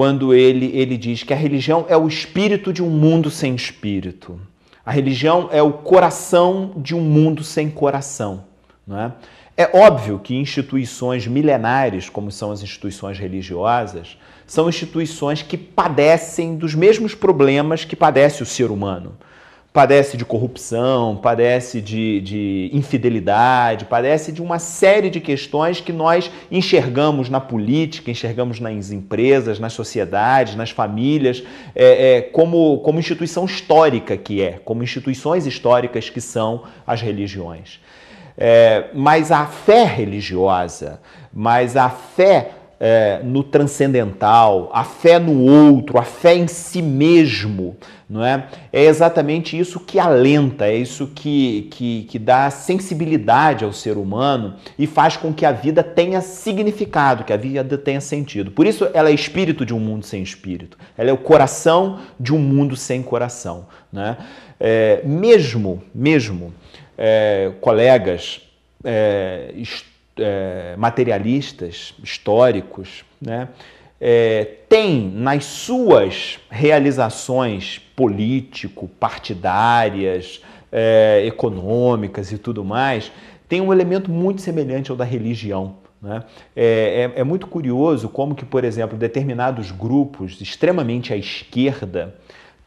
quando ele, ele diz que a religião é o espírito de um mundo sem espírito. A religião é o coração de um mundo sem coração. Não é? é óbvio que instituições milenares, como são as instituições religiosas, são instituições que padecem dos mesmos problemas que padece o ser humano. Padece de corrupção, padece de, de infidelidade, padece de uma série de questões que nós enxergamos na política, enxergamos nas empresas, nas sociedades, nas famílias, é, é, como, como instituição histórica que é, como instituições históricas que são as religiões. É, mas a fé religiosa, mas a fé é, no transcendental, a fé no outro, a fé em si mesmo, não é? É exatamente isso que alenta, é isso que, que, que dá sensibilidade ao ser humano e faz com que a vida tenha significado, que a vida tenha sentido. Por isso, ela é espírito de um mundo sem espírito, ela é o coração de um mundo sem coração, né? É, mesmo, mesmo é, colegas é, é, materialistas, históricos, né? É, tem nas suas realizações político-partidárias, é, econômicas e tudo mais, tem um elemento muito semelhante ao da religião. Né? É, é, é, muito curioso como que, por exemplo, determinados grupos extremamente à esquerda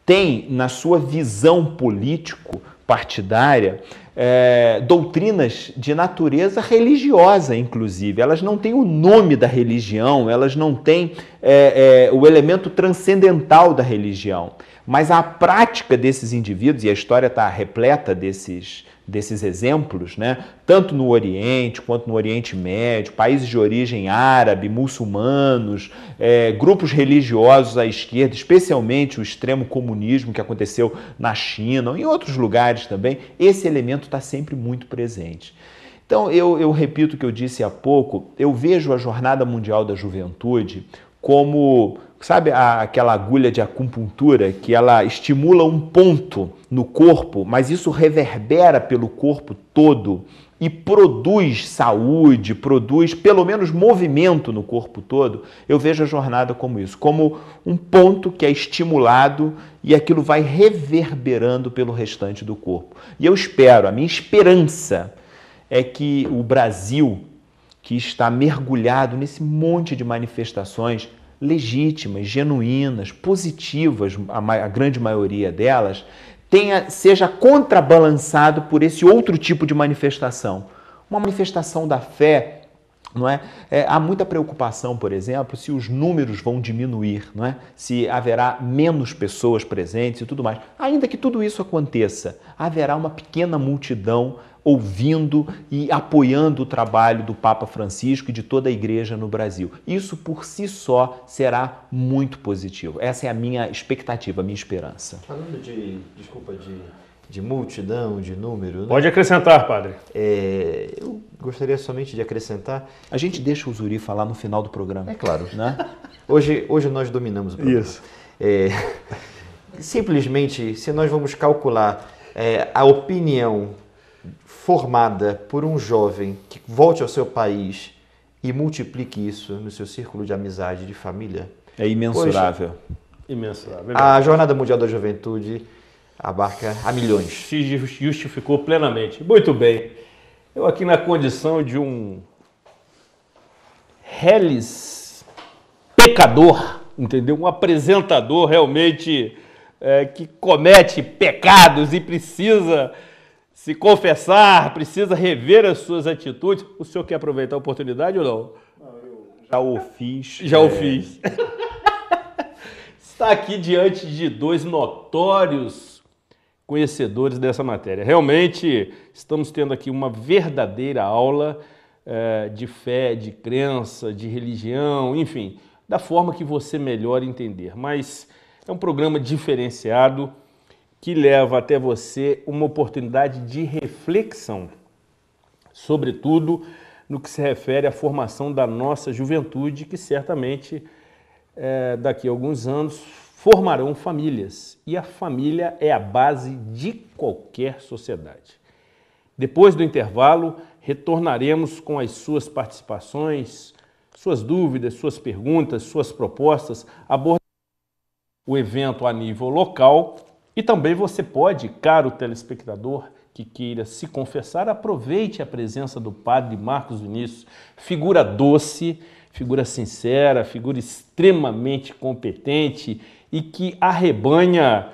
têm na sua visão político-partidária é, doutrinas de natureza religiosa, inclusive. Elas não têm o nome da religião, elas não têm é, é, o elemento transcendental da religião. Mas a prática desses indivíduos, e a história está repleta desses desses exemplos, né? tanto no Oriente quanto no Oriente Médio, países de origem árabe, muçulmanos, é, grupos religiosos à esquerda, especialmente o extremo comunismo que aconteceu na China, em outros lugares também, esse elemento está sempre muito presente. Então, eu, eu repito o que eu disse há pouco, eu vejo a Jornada Mundial da Juventude como Sabe a, aquela agulha de acupuntura que ela estimula um ponto no corpo, mas isso reverbera pelo corpo todo e produz saúde, produz pelo menos movimento no corpo todo, eu vejo a jornada como isso, como um ponto que é estimulado e aquilo vai reverberando pelo restante do corpo. E eu espero, a minha esperança é que o Brasil, que está mergulhado nesse monte de manifestações, legítimas, genuínas, positivas, a, ma a grande maioria delas, tenha, seja contrabalançado por esse outro tipo de manifestação. Uma manifestação da fé não é? é? há muita preocupação, por exemplo, se os números vão diminuir, não é? se haverá menos pessoas presentes e tudo mais. Ainda que tudo isso aconteça, haverá uma pequena multidão ouvindo e apoiando o trabalho do Papa Francisco e de toda a igreja no Brasil. Isso por si só será muito positivo. Essa é a minha expectativa, a minha esperança. Falando de, desculpa, de, de multidão, de número. Né? Pode acrescentar, padre. É, eu gostaria somente de acrescentar. A gente deixa o Zuri falar no final do programa. É claro. Né? hoje, hoje nós dominamos o programa. Isso. É, simplesmente, se nós vamos calcular é, a opinião formada por um jovem que volte ao seu país e multiplique isso no seu círculo de amizade, de família. É imensurável. imensurável. É a Jornada Mundial da Juventude abarca a milhões. Se justificou plenamente. Muito bem. Eu aqui na condição de um reles pecador, entendeu? Um apresentador realmente é, que comete pecados e precisa se confessar, precisa rever as suas atitudes. O senhor quer aproveitar a oportunidade ou não? não eu já... o [LAUGHS] fiz. Já é... o fiz. É. [LAUGHS] Está aqui diante de dois notórios conhecedores dessa matéria. Realmente, estamos tendo aqui uma verdadeira aula é, de fé, de crença, de religião, enfim, da forma que você melhor entender. Mas é um programa diferenciado que leva até você uma oportunidade de reflexão, sobretudo no que se refere à formação da nossa juventude, que certamente é, daqui a alguns anos formarão famílias. E a família é a base de qualquer sociedade. Depois do intervalo, retornaremos com as suas participações, suas dúvidas, suas perguntas, suas propostas, abordando o evento a nível local e também você pode, caro telespectador que queira se confessar, aproveite a presença do padre Marcos Vinícius, figura doce, figura sincera, figura extremamente competente e que arrebanha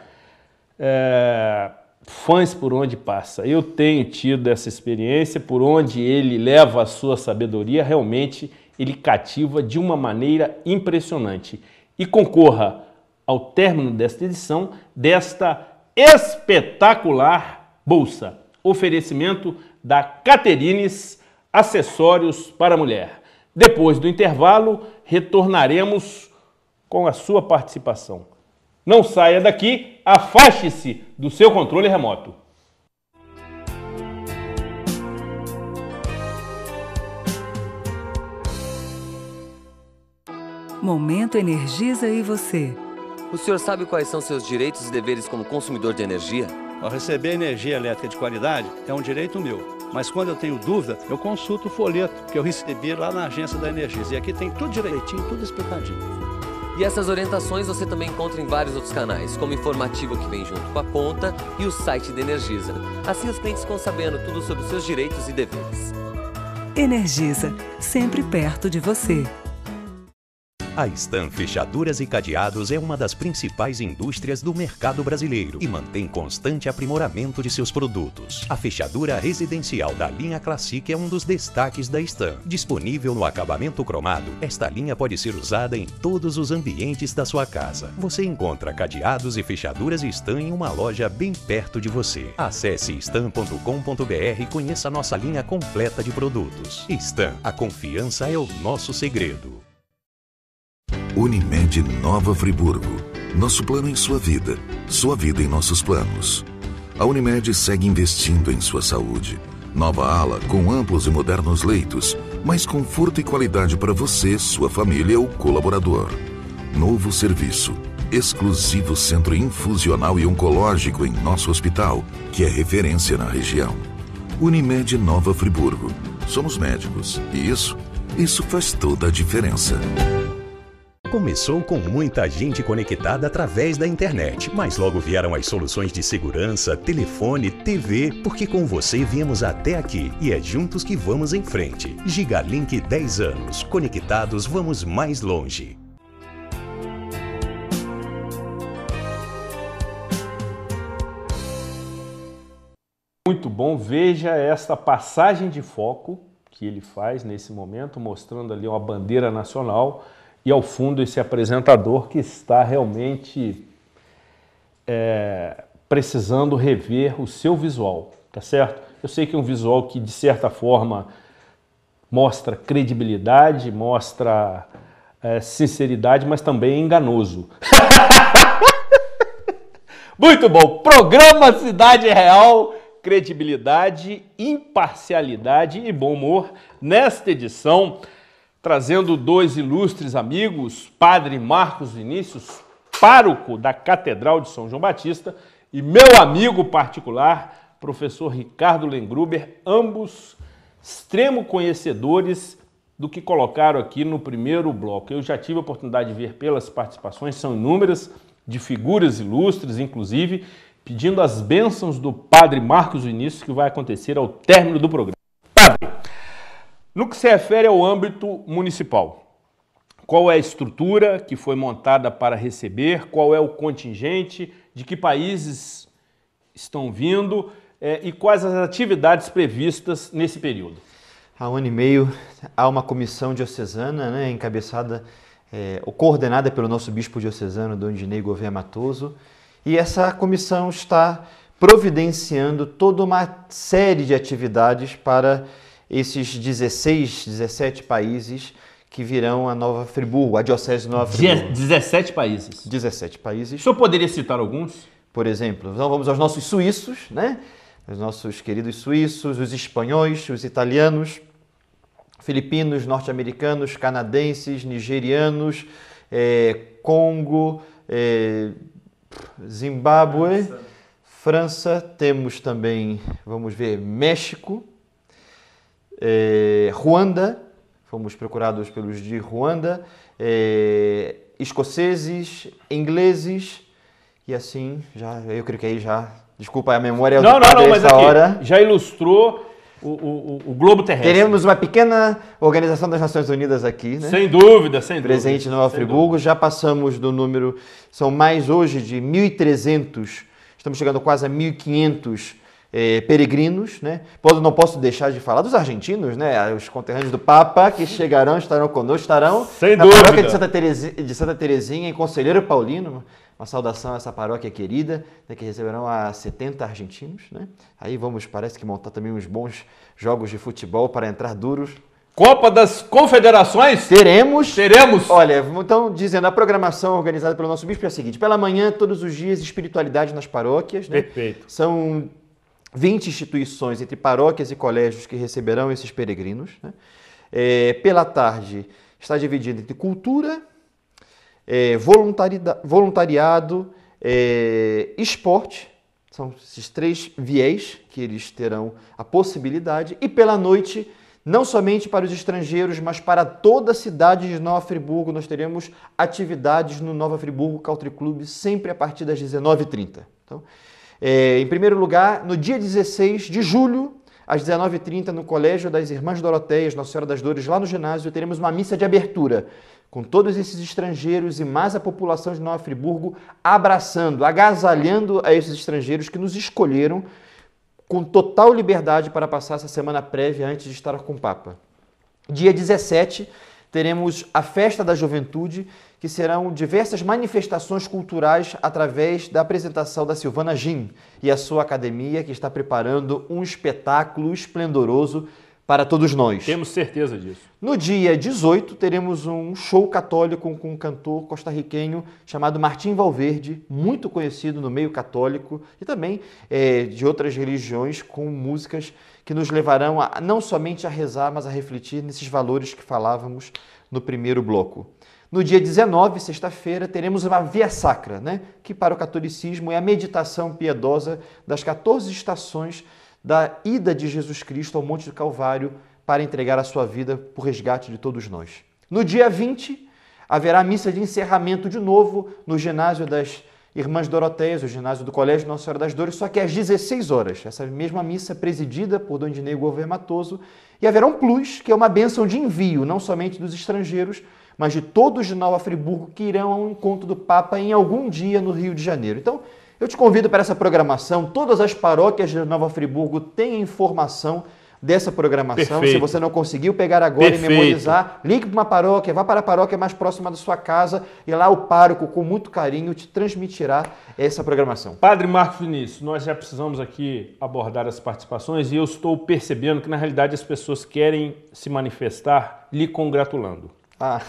é, fãs por onde passa. Eu tenho tido essa experiência, por onde ele leva a sua sabedoria, realmente ele cativa de uma maneira impressionante. E concorra ao término desta edição desta espetacular bolsa. Oferecimento da Caterines Acessórios para Mulher. Depois do intervalo, retornaremos com a sua participação. Não saia daqui, afaste-se do seu controle remoto. Momento Energisa e você. O senhor sabe quais são seus direitos e deveres como consumidor de energia? Ao receber energia elétrica de qualidade é um direito meu. Mas quando eu tenho dúvida, eu consulto o folheto que eu recebi lá na agência da Energisa. E aqui tem tudo direitinho, tudo explicadinho. E essas orientações você também encontra em vários outros canais, como o informativo que vem junto com a conta e o site da Energisa. Assim os clientes ficam sabendo tudo sobre os seus direitos e deveres. Energisa, sempre perto de você. A Stan Fechaduras e Cadeados é uma das principais indústrias do mercado brasileiro e mantém constante aprimoramento de seus produtos. A fechadura residencial da linha Classic é um dos destaques da Stan. Disponível no acabamento cromado, esta linha pode ser usada em todos os ambientes da sua casa. Você encontra cadeados e fechaduras Stan em uma loja bem perto de você. Acesse stan.com.br e conheça nossa linha completa de produtos. Stan, a confiança é o nosso segredo. Unimed Nova Friburgo. Nosso plano em sua vida, sua vida em nossos planos. A Unimed segue investindo em sua saúde. Nova ala com amplos e modernos leitos, mais conforto e qualidade para você, sua família ou colaborador. Novo serviço, exclusivo centro infusional e oncológico em nosso hospital, que é referência na região. Unimed Nova Friburgo. Somos médicos e isso, isso faz toda a diferença. Começou com muita gente conectada através da internet, mas logo vieram as soluções de segurança, telefone, TV, porque com você viemos até aqui e é juntos que vamos em frente. Gigalink 10 anos. Conectados vamos mais longe. Muito bom, veja esta passagem de foco que ele faz nesse momento, mostrando ali uma bandeira nacional e ao fundo esse apresentador que está realmente é, precisando rever o seu visual, tá certo? Eu sei que é um visual que de certa forma mostra credibilidade, mostra é, sinceridade, mas também é enganoso. [LAUGHS] Muito bom. Programa Cidade Real, credibilidade, imparcialidade e bom humor nesta edição trazendo dois ilustres amigos, Padre Marcos Vinícius, pároco da Catedral de São João Batista, e meu amigo particular, professor Ricardo Lengruber, ambos extremo conhecedores do que colocaram aqui no primeiro bloco. Eu já tive a oportunidade de ver pelas participações, são inúmeras, de figuras ilustres, inclusive, pedindo as bênçãos do Padre Marcos Vinícius, que vai acontecer ao término do programa. No que se refere ao âmbito municipal, qual é a estrutura que foi montada para receber, qual é o contingente, de que países estão vindo eh, e quais as atividades previstas nesse período? Há um ano e meio há uma comissão diocesana né, encabeçada eh, ou coordenada pelo nosso bispo diocesano, Dom Dinei Gouveia Matoso, e essa comissão está providenciando toda uma série de atividades para esses 16, 17 países que virão a Nova Friburgo, a Diocese de Nova Friburgo. 17 países. 17 países. O senhor poderia citar alguns? Por exemplo, então vamos aos nossos suíços, né? Os nossos queridos suíços, os espanhóis, os italianos, filipinos, norte-americanos, canadenses, nigerianos, é, Congo, é, Zimbábue, França. França, temos também, vamos ver, México, eh, Ruanda, fomos procurados pelos de Ruanda, eh, escoceses, ingleses e assim já eu creio que aí já desculpa a memória não não tá não mas aqui, já ilustrou o, o, o, globo terrestre. Teremos uma pequena organização das Nações Unidas aqui, né? Sem dúvida, sem Presente dúvida. Presente no Friburgo. Já passamos do número, são mais hoje de 1.300, estamos chegando quase a 1.500 eh, peregrinos, né? Posso, não posso deixar de falar dos argentinos, né? Os conterrâneos do Papa que chegarão, estarão conosco, estarão Sem na dúvida. paróquia de Santa, Terezinha, de Santa Terezinha, em Conselheiro Paulino. Uma saudação a essa paróquia querida, né, que receberão a 70 argentinos, né? Aí vamos, parece que montar também uns bons jogos de futebol para entrar duros Copa das Confederações? Teremos. Teremos. Olha, então, dizendo, a programação organizada pelo nosso bispo é a seguinte: pela manhã, todos os dias, espiritualidade nas paróquias. Né? Perfeito. São 20 instituições entre paróquias e colégios que receberão esses peregrinos. Né? É, pela tarde está dividido entre cultura, é, voluntariado, é, esporte, são esses três viés que eles terão a possibilidade, e pela noite, não somente para os estrangeiros, mas para toda a cidade de Nova Friburgo, nós teremos atividades no Nova Friburgo Country Club sempre a partir das 19h30. Então, é, em primeiro lugar, no dia 16 de julho, às 19h30, no Colégio das Irmãs Doroteias, Nossa Senhora das Dores, lá no ginásio, teremos uma missa de abertura, com todos esses estrangeiros e mais a população de Nova Friburgo abraçando, agasalhando a esses estrangeiros que nos escolheram com total liberdade para passar essa semana prévia antes de estar com o Papa. Dia 17, teremos a Festa da Juventude, que serão diversas manifestações culturais através da apresentação da Silvana Gin e a sua academia, que está preparando um espetáculo esplendoroso para todos nós. Temos certeza disso. No dia 18, teremos um show católico com um cantor costarriquenho chamado Martim Valverde, muito conhecido no meio católico e também é, de outras religiões, com músicas que nos levarão a, não somente a rezar, mas a refletir nesses valores que falávamos no primeiro bloco. No dia 19, sexta-feira, teremos uma via sacra, né? que para o catolicismo é a meditação piedosa das 14 estações da ida de Jesus Cristo ao Monte do Calvário para entregar a sua vida por resgate de todos nós. No dia 20, haverá missa de encerramento de novo no ginásio das Irmãs Doroteias, o ginásio do Colégio Nossa Senhora das Dores, só que às 16 horas. Essa mesma missa presidida por Dom Dinei Gouveia Matoso. E haverá um plus, que é uma bênção de envio, não somente dos estrangeiros, mas de todos de Nova Friburgo que irão ao encontro do Papa em algum dia no Rio de Janeiro. Então, eu te convido para essa programação. Todas as paróquias de Nova Friburgo têm informação dessa programação. Perfeito. Se você não conseguiu pegar agora Perfeito. e memorizar, ligue para uma paróquia, vá para a paróquia mais próxima da sua casa e lá o pároco, com muito carinho, te transmitirá essa programação. Padre Marcos Vinícius, nós já precisamos aqui abordar as participações e eu estou percebendo que, na realidade, as pessoas querem se manifestar lhe congratulando. Ah.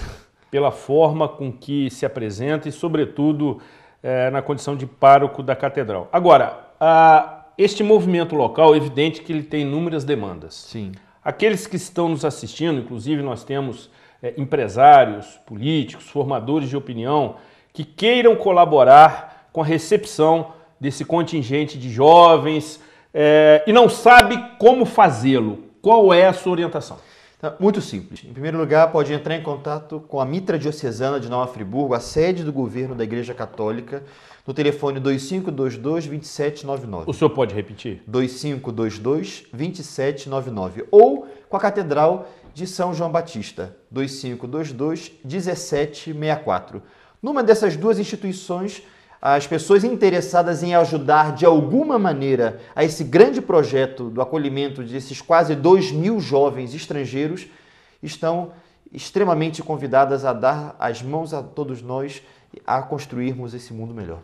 Pela forma com que se apresenta e, sobretudo, é, na condição de pároco da catedral. Agora, a, este movimento local, é evidente que ele tem inúmeras demandas. Sim. Aqueles que estão nos assistindo, inclusive nós temos é, empresários, políticos, formadores de opinião, que queiram colaborar com a recepção desse contingente de jovens é, e não sabe como fazê-lo. Qual é a sua orientação? Tá? Muito simples. Em primeiro lugar, pode entrar em contato com a Mitra Diocesana de Nova Friburgo, a sede do governo da Igreja Católica, no telefone 2522-2799. O senhor pode repetir? 2522-2799. Ou com a Catedral de São João Batista, 2522-1764. Numa dessas duas instituições, as pessoas interessadas em ajudar de alguma maneira a esse grande projeto do acolhimento desses quase 2 mil jovens estrangeiros estão extremamente convidadas a dar as mãos a todos nós a construirmos esse mundo melhor.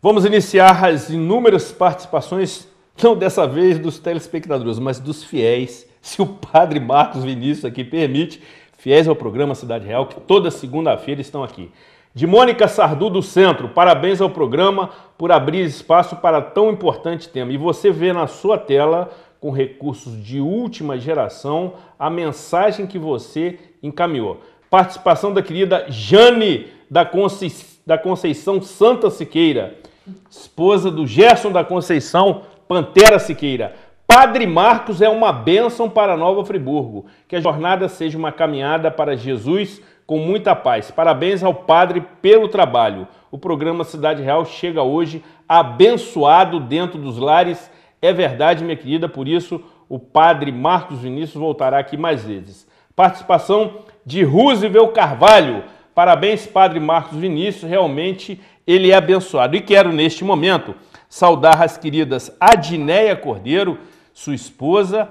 Vamos iniciar as inúmeras participações, não dessa vez dos telespectadores, mas dos fiéis. Se o padre Marcos Vinícius aqui permite, fiéis ao programa Cidade Real, que toda segunda-feira estão aqui. De Mônica Sardu do Centro, parabéns ao programa por abrir espaço para tão importante tema. E você vê na sua tela, com recursos de última geração, a mensagem que você encaminhou. Participação da querida Jane da, Conce... da Conceição Santa Siqueira, esposa do Gerson da Conceição Pantera Siqueira. Padre Marcos é uma bênção para Nova Friburgo. Que a jornada seja uma caminhada para Jesus com muita paz. Parabéns ao padre pelo trabalho. O programa Cidade Real chega hoje abençoado dentro dos lares. É verdade, minha querida, por isso o padre Marcos Vinícius voltará aqui mais vezes. Participação de Roosevelt Carvalho. Parabéns, padre Marcos Vinícius, realmente ele é abençoado. E quero, neste momento, saudar as queridas Adineia Cordeiro, sua esposa,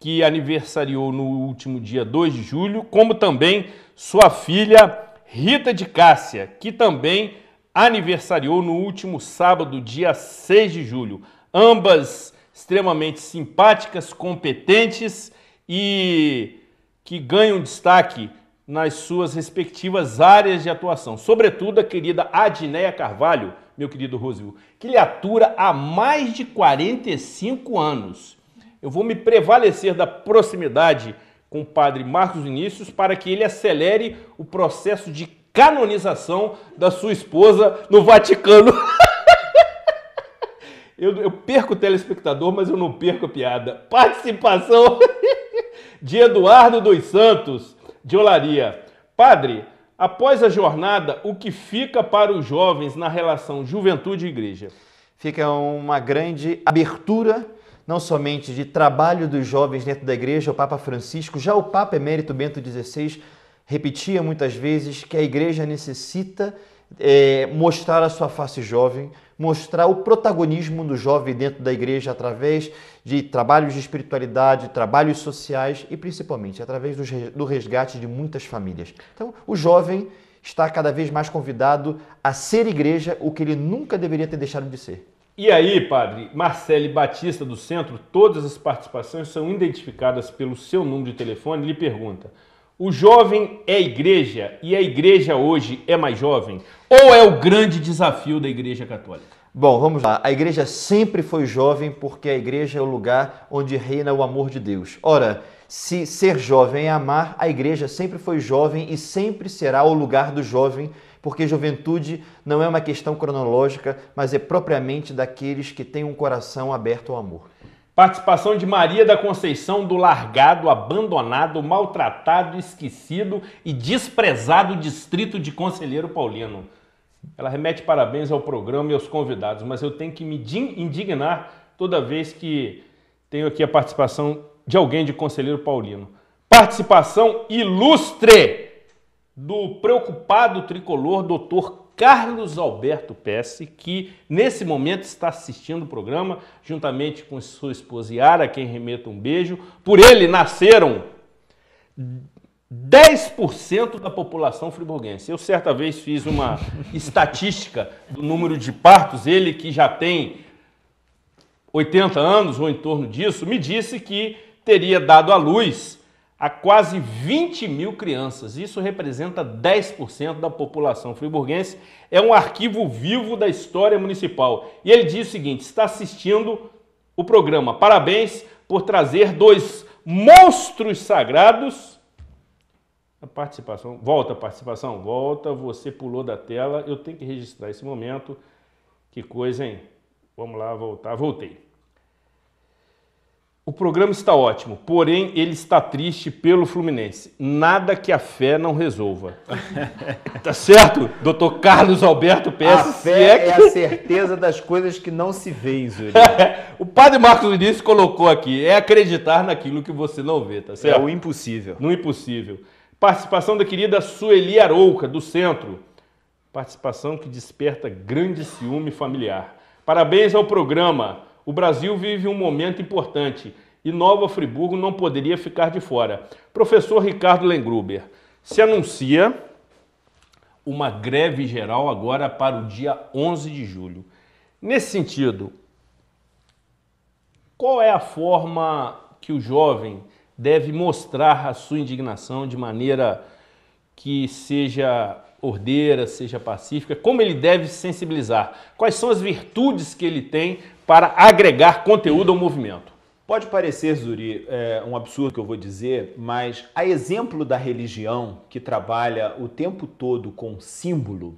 que aniversariou no último dia 2 de julho, como também sua filha Rita de Cássia, que também aniversariou no último sábado, dia 6 de julho. Ambas extremamente simpáticas, competentes e que ganham destaque nas suas respectivas áreas de atuação. Sobretudo a querida Adneia Carvalho, meu querido Rosil, que lhe atura há mais de 45 anos eu vou me prevalecer da proximidade com o padre Marcos Vinícius para que ele acelere o processo de canonização da sua esposa no Vaticano. [LAUGHS] eu, eu perco o telespectador, mas eu não perco a piada. Participação [LAUGHS] de Eduardo dos Santos, de Olaria. Padre, após a jornada, o que fica para os jovens na relação juventude e igreja? Fica uma grande abertura não somente de trabalho dos jovens dentro da igreja, o Papa Francisco, já o Papa Emérito Bento XVI repetia muitas vezes que a igreja necessita é, mostrar a sua face jovem, mostrar o protagonismo do jovem dentro da igreja através de trabalhos de espiritualidade, trabalhos sociais e principalmente através do resgate de muitas famílias. Então, o jovem está cada vez mais convidado a ser igreja, o que ele nunca deveria ter deixado de ser. E aí, padre, Marcele Batista do Centro, todas as participações são identificadas pelo seu número de telefone, lhe pergunta: o jovem é igreja e a igreja hoje é mais jovem? Ou é o grande desafio da igreja católica? Bom, vamos lá. A igreja sempre foi jovem porque a igreja é o lugar onde reina o amor de Deus. Ora, se ser jovem é amar, a igreja sempre foi jovem e sempre será o lugar do jovem porque juventude não é uma questão cronológica, mas é propriamente daqueles que têm um coração aberto ao amor. Participação de Maria da Conceição do largado, abandonado, maltratado, esquecido e desprezado distrito de Conselheiro Paulino. Ela remete parabéns ao programa e aos convidados, mas eu tenho que me indignar toda vez que tenho aqui a participação de alguém de Conselheiro Paulino. Participação ilustre! do preocupado tricolor doutor Carlos Alberto Pesce, que nesse momento está assistindo o programa, juntamente com sua esposa Yara, quem remeta um beijo. Por ele nasceram 10% da população friburguense. Eu certa vez fiz uma [LAUGHS] estatística do número de partos, ele que já tem 80 anos ou em torno disso, me disse que teria dado à luz a quase 20 mil crianças. Isso representa 10% da população friburguense. É um arquivo vivo da história municipal. E ele diz o seguinte: está assistindo o programa. Parabéns por trazer dois monstros sagrados. A participação, volta a participação, volta, você pulou da tela. Eu tenho que registrar esse momento. Que coisa, hein? Vamos lá, voltar. Voltei. O programa está ótimo, porém ele está triste pelo Fluminense. Nada que a fé não resolva. [LAUGHS] tá certo? Doutor Carlos Alberto Pérez. A fé é, é que... é, a [LAUGHS] certeza das coisas que não se vê. Zuri. [LAUGHS] o padre Marcos Vinícius colocou aqui, é acreditar naquilo que você não vê, tá certo? É o impossível. No impossível. Participação da querida Sueli Arouca, do Centro. Participação que desperta grande ciúme familiar. Parabéns ao programa. O Brasil vive um momento importante e Nova Friburgo não poderia ficar de fora. Professor Ricardo Lengruber, se anuncia uma greve geral agora para o dia 11 de julho. Nesse sentido, qual é a forma que o jovem deve mostrar a sua indignação de maneira que seja ordeira, seja pacífica? Como ele deve sensibilizar? Quais são as virtudes que ele tem para agregar conteúdo ao movimento. Pode parecer, Zuri, é um absurdo que eu vou dizer, mas a exemplo da religião, que trabalha o tempo todo com símbolo,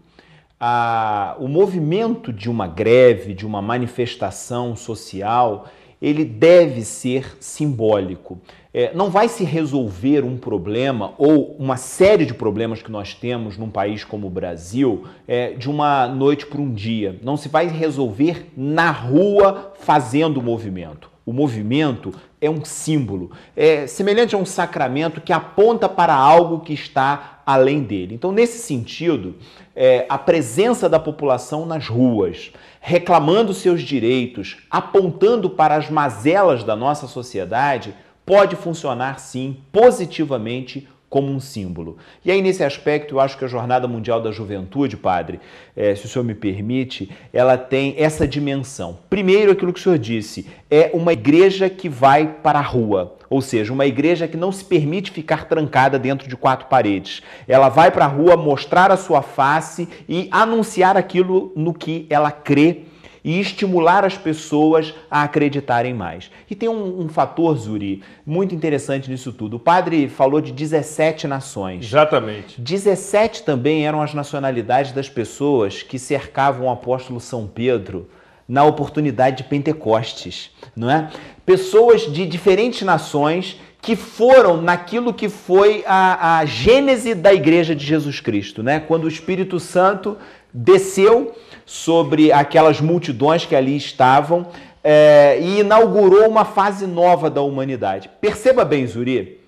a, o movimento de uma greve, de uma manifestação social, ele deve ser simbólico é, não vai se resolver um problema ou uma série de problemas que nós temos num país como o Brasil é, de uma noite para um dia. Não se vai resolver na rua fazendo movimento. O movimento é um símbolo, é semelhante a um sacramento que aponta para algo que está além dele. Então, nesse sentido, é, a presença da população nas ruas, reclamando seus direitos, apontando para as mazelas da nossa sociedade pode funcionar sim positivamente como um símbolo. E aí, nesse aspecto, eu acho que a Jornada Mundial da Juventude, padre, é, se o senhor me permite, ela tem essa dimensão. Primeiro, aquilo que o senhor disse, é uma igreja que vai para a rua, ou seja, uma igreja que não se permite ficar trancada dentro de quatro paredes. Ela vai para a rua mostrar a sua face e anunciar aquilo no que ela crê e estimular as pessoas a acreditarem mais. E tem um, um fator, Zuri, muito interessante nisso tudo. O padre falou de 17 nações. Exatamente. 17 também eram as nacionalidades das pessoas que cercavam o apóstolo São Pedro na oportunidade de Pentecostes, não é? Pessoas de diferentes nações que foram naquilo que foi a, a gênese da Igreja de Jesus Cristo, né? Quando o Espírito Santo desceu sobre aquelas multidões que ali estavam é, e inaugurou uma fase nova da humanidade. Perceba bem, Zuri,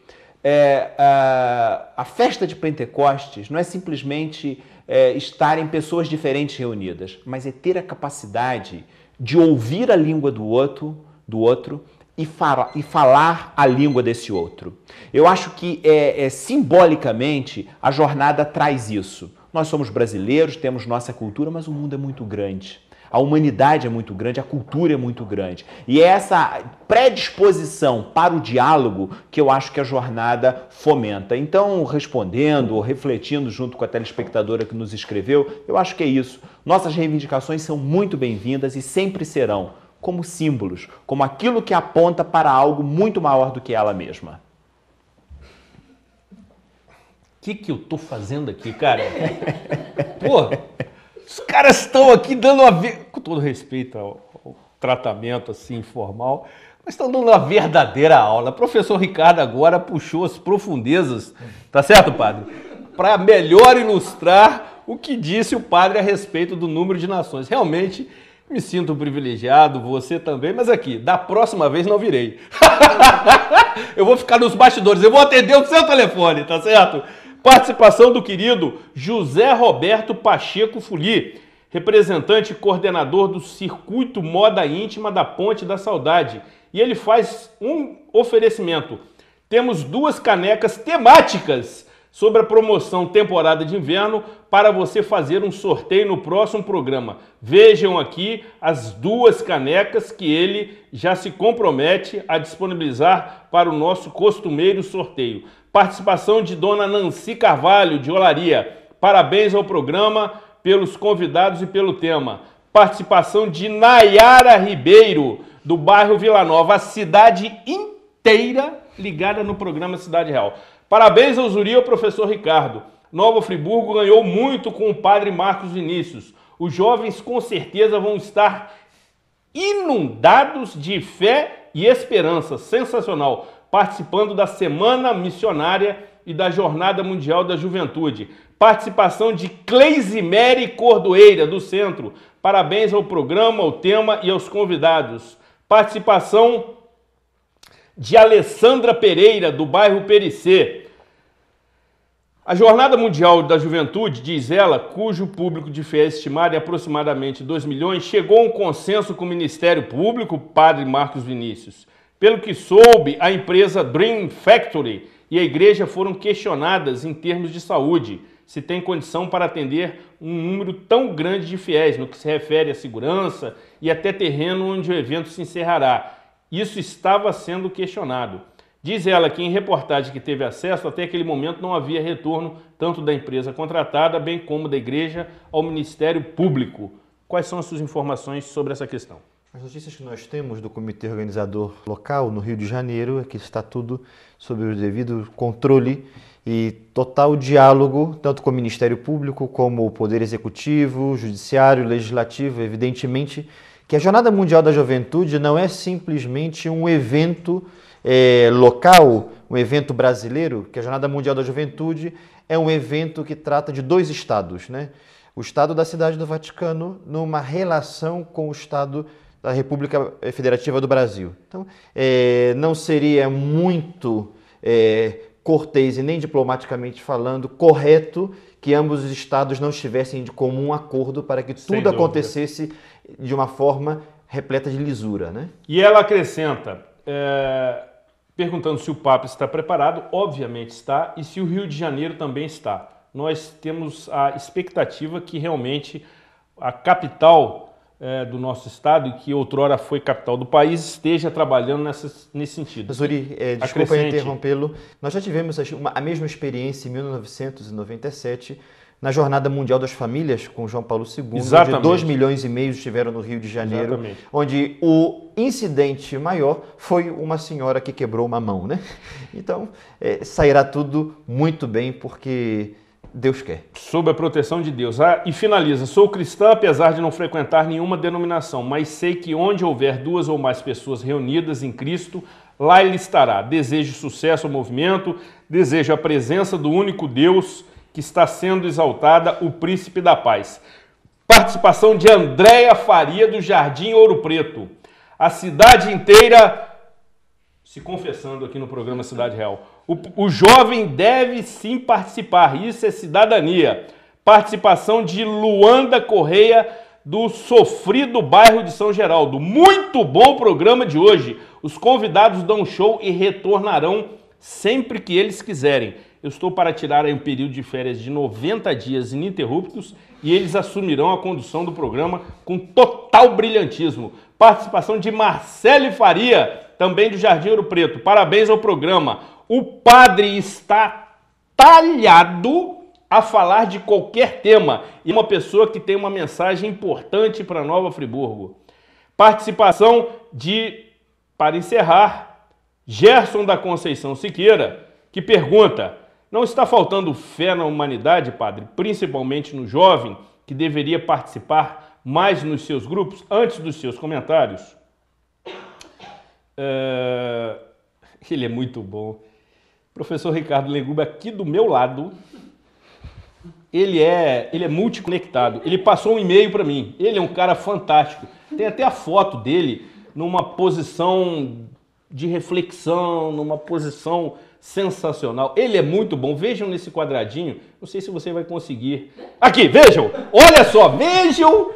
é, a, a, festa de Pentecostes não é simplesmente é, estarem pessoas diferentes reunidas, mas é ter a capacidade de ouvir a língua do outro, do outro e, fala, e falar a língua desse outro. Eu acho que é, é simbolicamente a jornada traz isso. Nós somos brasileiros, temos nossa cultura, mas o mundo é muito grande. A humanidade é muito grande, a cultura é muito grande. E é essa predisposição para o diálogo que eu acho que a jornada fomenta. Então, respondendo ou refletindo junto com a telespectadora que nos escreveu, eu acho que é isso. Nossas reivindicações são muito bem-vindas e sempre serão, como símbolos, como aquilo que aponta para algo muito maior do que ela mesma que, que eu tô fazendo aqui, cara? [LAUGHS] Pô, os caras estão aqui dando a ver... Com todo respeito ao, ao tratamento assim informal, mas estão dando a verdadeira aula. O professor Ricardo agora puxou as profundezas, tá certo, padre? Para melhor ilustrar o que disse o padre a respeito do número de nações. Realmente me sinto privilegiado, você também, mas aqui, da próxima vez não virei. [LAUGHS] eu vou ficar nos bastidores, eu vou atender o seu telefone, tá certo? Participação do querido José Roberto Pacheco Fuli, representante e coordenador do Circuito Moda Íntima da Ponte da Saudade. E ele faz um oferecimento. Temos duas canecas temáticas sobre a promoção temporada de inverno para você fazer um sorteio no próximo programa. Vejam aqui as duas canecas que ele já se compromete a disponibilizar para o nosso costumeiro sorteio. Participação de Dona Nancy Carvalho, de Olaria. Parabéns ao programa, pelos convidados e pelo tema. Participação de Nayara Ribeiro, do bairro Vila Nova. A cidade inteira ligada no programa Cidade Real. Parabéns ao Zuri e ao professor Ricardo. Novo Friburgo ganhou muito com o padre Marcos Vinícius. Os jovens com certeza vão estar inundados de fé e esperança. Sensacional participando da Semana Missionária e da Jornada Mundial da Juventude. Participação de Cleisimere Cordoeira, do Centro. Parabéns ao programa, ao tema e aos convidados. Participação de Alessandra Pereira, do bairro Pericê. A Jornada Mundial da Juventude, diz ela, cujo público de fé é estimado é aproximadamente 2 milhões, chegou a um consenso com o Ministério Público, padre Marcos Vinícius. Pelo que soube, a empresa Dream Factory e a igreja foram questionadas em termos de saúde, se tem condição para atender um número tão grande de fiéis no que se refere à segurança e até terreno onde o evento se encerrará. Isso estava sendo questionado. Diz ela que em reportagem que teve acesso, até aquele momento não havia retorno tanto da empresa contratada, bem como da igreja ao Ministério Público. Quais são as suas informações sobre essa questão? As notícias que nós temos do comitê organizador local no Rio de Janeiro é que está tudo sob o devido controle e total diálogo, tanto com o Ministério Público como o Poder Executivo, Judiciário, Legislativo, evidentemente que a Jornada Mundial da Juventude não é simplesmente um evento é, local, um evento brasileiro, que a Jornada Mundial da Juventude é um evento que trata de dois estados, né? O estado da cidade do Vaticano numa relação com o estado da República Federativa do Brasil. Então, é, não seria muito é, cortês e nem diplomaticamente falando correto que ambos os estados não estivessem de comum acordo para que tudo acontecesse de uma forma repleta de lisura. Né? E ela acrescenta, é, perguntando se o Papa está preparado, obviamente está, e se o Rio de Janeiro também está. Nós temos a expectativa que realmente a capital é, do nosso estado e que outrora foi capital do país esteja trabalhando nessa, nesse sentido. Zuri, é, desculpa interrompê-lo. Nós já tivemos a mesma experiência em 1997 na Jornada Mundial das Famílias com João Paulo II, Exatamente. onde 2 milhões e meio estiveram no Rio de Janeiro, Exatamente. onde o incidente maior foi uma senhora que quebrou uma mão, né? [LAUGHS] Então, é, sairá tudo muito bem, porque Deus quer. Sob a proteção de Deus. Ah, e finaliza: sou cristã, apesar de não frequentar nenhuma denominação, mas sei que onde houver duas ou mais pessoas reunidas em Cristo, lá ele estará. Desejo sucesso ao movimento, desejo a presença do único Deus que está sendo exaltada, o príncipe da paz. Participação de Andréia Faria, do Jardim Ouro Preto. A cidade inteira se confessando aqui no programa Cidade Real. O, o jovem deve sim participar, isso é cidadania. Participação de Luanda Correia do sofrido bairro de São Geraldo. Muito bom programa de hoje. Os convidados dão show e retornarão sempre que eles quiserem. Eu estou para tirar um período de férias de 90 dias ininterruptos e eles assumirão a condução do programa com total brilhantismo. Participação de Marcele Faria, também do Jardim Ouro Preto. Parabéns ao programa. O padre está talhado a falar de qualquer tema e é uma pessoa que tem uma mensagem importante para Nova Friburgo. Participação de, para encerrar, Gerson da Conceição Siqueira, que pergunta: Não está faltando fé na humanidade, padre, principalmente no jovem que deveria participar mais nos seus grupos? Antes dos seus comentários. Uh, ele é muito bom. Professor Ricardo Legube aqui do meu lado, ele é, ele é multiconectado. Ele passou um e-mail para mim. Ele é um cara fantástico. Tem até a foto dele numa posição de reflexão, numa posição sensacional. Ele é muito bom. Vejam nesse quadradinho. Não sei se você vai conseguir. Aqui, vejam. Olha só, vejam.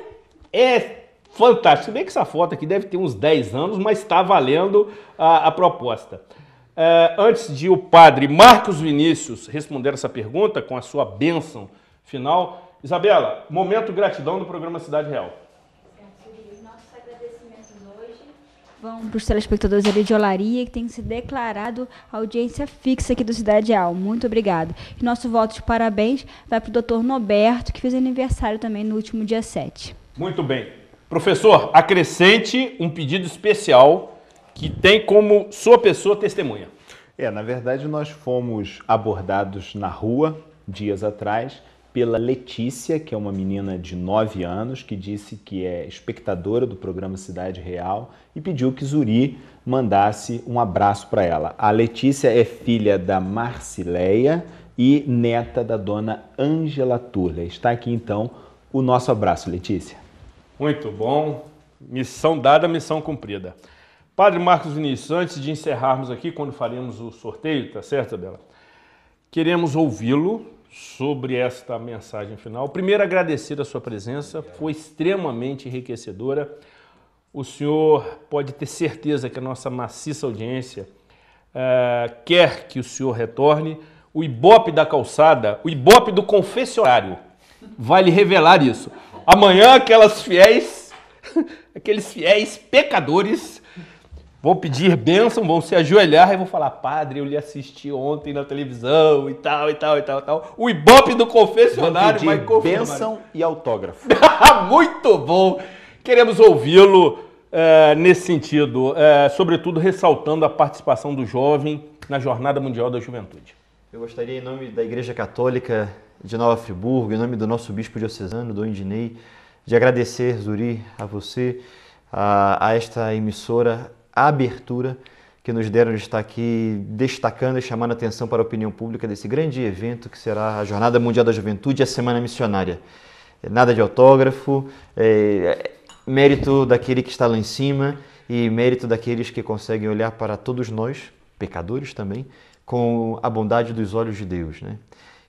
É Fantástico. Bem que essa foto aqui deve ter uns 10 anos, mas está valendo a, a proposta. É, antes de o padre Marcos Vinícius responder essa pergunta com a sua bênção final, Isabela, momento gratidão do programa Cidade Real. Vão para os telespectadores ali de Olaria, que tem se declarado audiência fixa aqui do Cidade Real. Muito obrigado. E nosso voto de parabéns vai para o doutor Noberto, que fez aniversário também no último dia 7. Muito bem. Professor, acrescente um pedido especial que tem como sua pessoa testemunha. É, na verdade, nós fomos abordados na rua dias atrás pela Letícia, que é uma menina de 9 anos, que disse que é espectadora do programa Cidade Real e pediu que Zuri mandasse um abraço para ela. A Letícia é filha da Marcileia e neta da dona Ângela Turla. Está aqui então o nosso abraço, Letícia. Muito bom. Missão dada, missão cumprida. Padre Marcos Vinícius, antes de encerrarmos aqui, quando faremos o sorteio, tá certo, Bela? Queremos ouvi-lo sobre esta mensagem final. Primeiro, agradecer a sua presença, foi extremamente enriquecedora. O senhor pode ter certeza que a nossa maciça audiência uh, quer que o senhor retorne. O ibope da calçada, o ibope do confessionário, vai lhe revelar isso. Amanhã aquelas fiéis, [LAUGHS] aqueles fiéis pecadores vão pedir bênção, vão se ajoelhar e vão falar: Padre, eu lhe assisti ontem na televisão e tal, e tal, e tal, e tal. O Ibope do confessionário vai confirmar. Bênção e autógrafo. [LAUGHS] Muito bom! Queremos ouvi-lo eh, nesse sentido, eh, sobretudo ressaltando a participação do jovem na Jornada Mundial da Juventude. Eu gostaria, em nome da Igreja Católica, de Nova Friburgo, em nome do nosso bispo diocesano, Dom Indinei, de agradecer, Zuri, a você, a, a esta emissora, a abertura que nos deram de estar aqui destacando e chamando a atenção para a opinião pública desse grande evento que será a Jornada Mundial da Juventude e a Semana Missionária. É, nada de autógrafo, é, é, mérito daquele que está lá em cima e mérito daqueles que conseguem olhar para todos nós, pecadores também, com a bondade dos olhos de Deus. Né?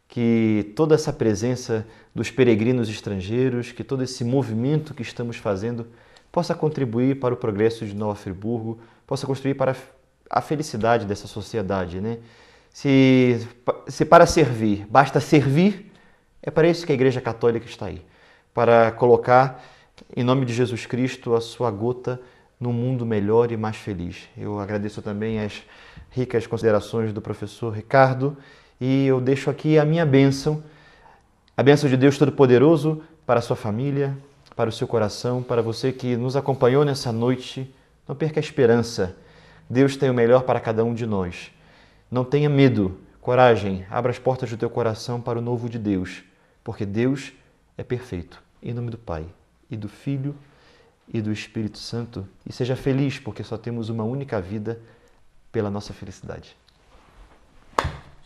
que toda essa presença dos peregrinos estrangeiros, que todo esse movimento que estamos fazendo possa contribuir para o progresso de Nova Friburgo, possa construir para a felicidade dessa sociedade, né? Se, se para servir basta servir, é para isso que a Igreja Católica está aí, para colocar em nome de Jesus Cristo a sua gota num mundo melhor e mais feliz. Eu agradeço também as ricas considerações do professor Ricardo e eu deixo aqui a minha bênção, a bênção de Deus Todo-Poderoso para a sua família, para o seu coração, para você que nos acompanhou nessa noite. Não perca a esperança. Deus tem o melhor para cada um de nós. Não tenha medo, coragem, abra as portas do teu coração para o novo de Deus, porque Deus é perfeito. Em nome do Pai e do Filho e do Espírito Santo. E seja feliz, porque só temos uma única vida pela nossa felicidade.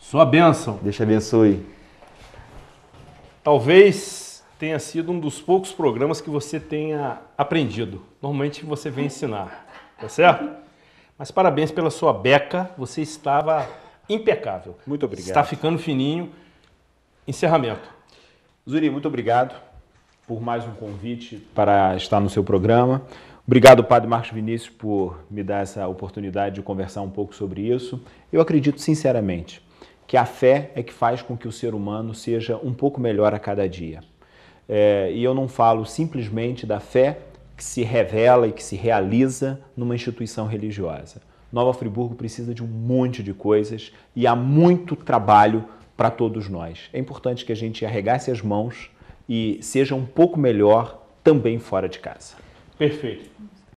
Sua bênção. Deixa abençoe. Talvez tenha sido um dos poucos programas que você tenha aprendido. Normalmente você vem ensinar, tá certo? Mas parabéns pela sua beca, você estava impecável. Muito obrigado. Está ficando fininho. Encerramento. Zuri, muito obrigado por mais um convite para estar no seu programa. Obrigado, Padre Marcos Vinícius, por me dar essa oportunidade de conversar um pouco sobre isso. Eu acredito sinceramente que a fé é que faz com que o ser humano seja um pouco melhor a cada dia. É, e eu não falo simplesmente da fé que se revela e que se realiza numa instituição religiosa. Nova Friburgo precisa de um monte de coisas e há muito trabalho para todos nós. É importante que a gente arregasse as mãos e seja um pouco melhor também fora de casa. Perfeito.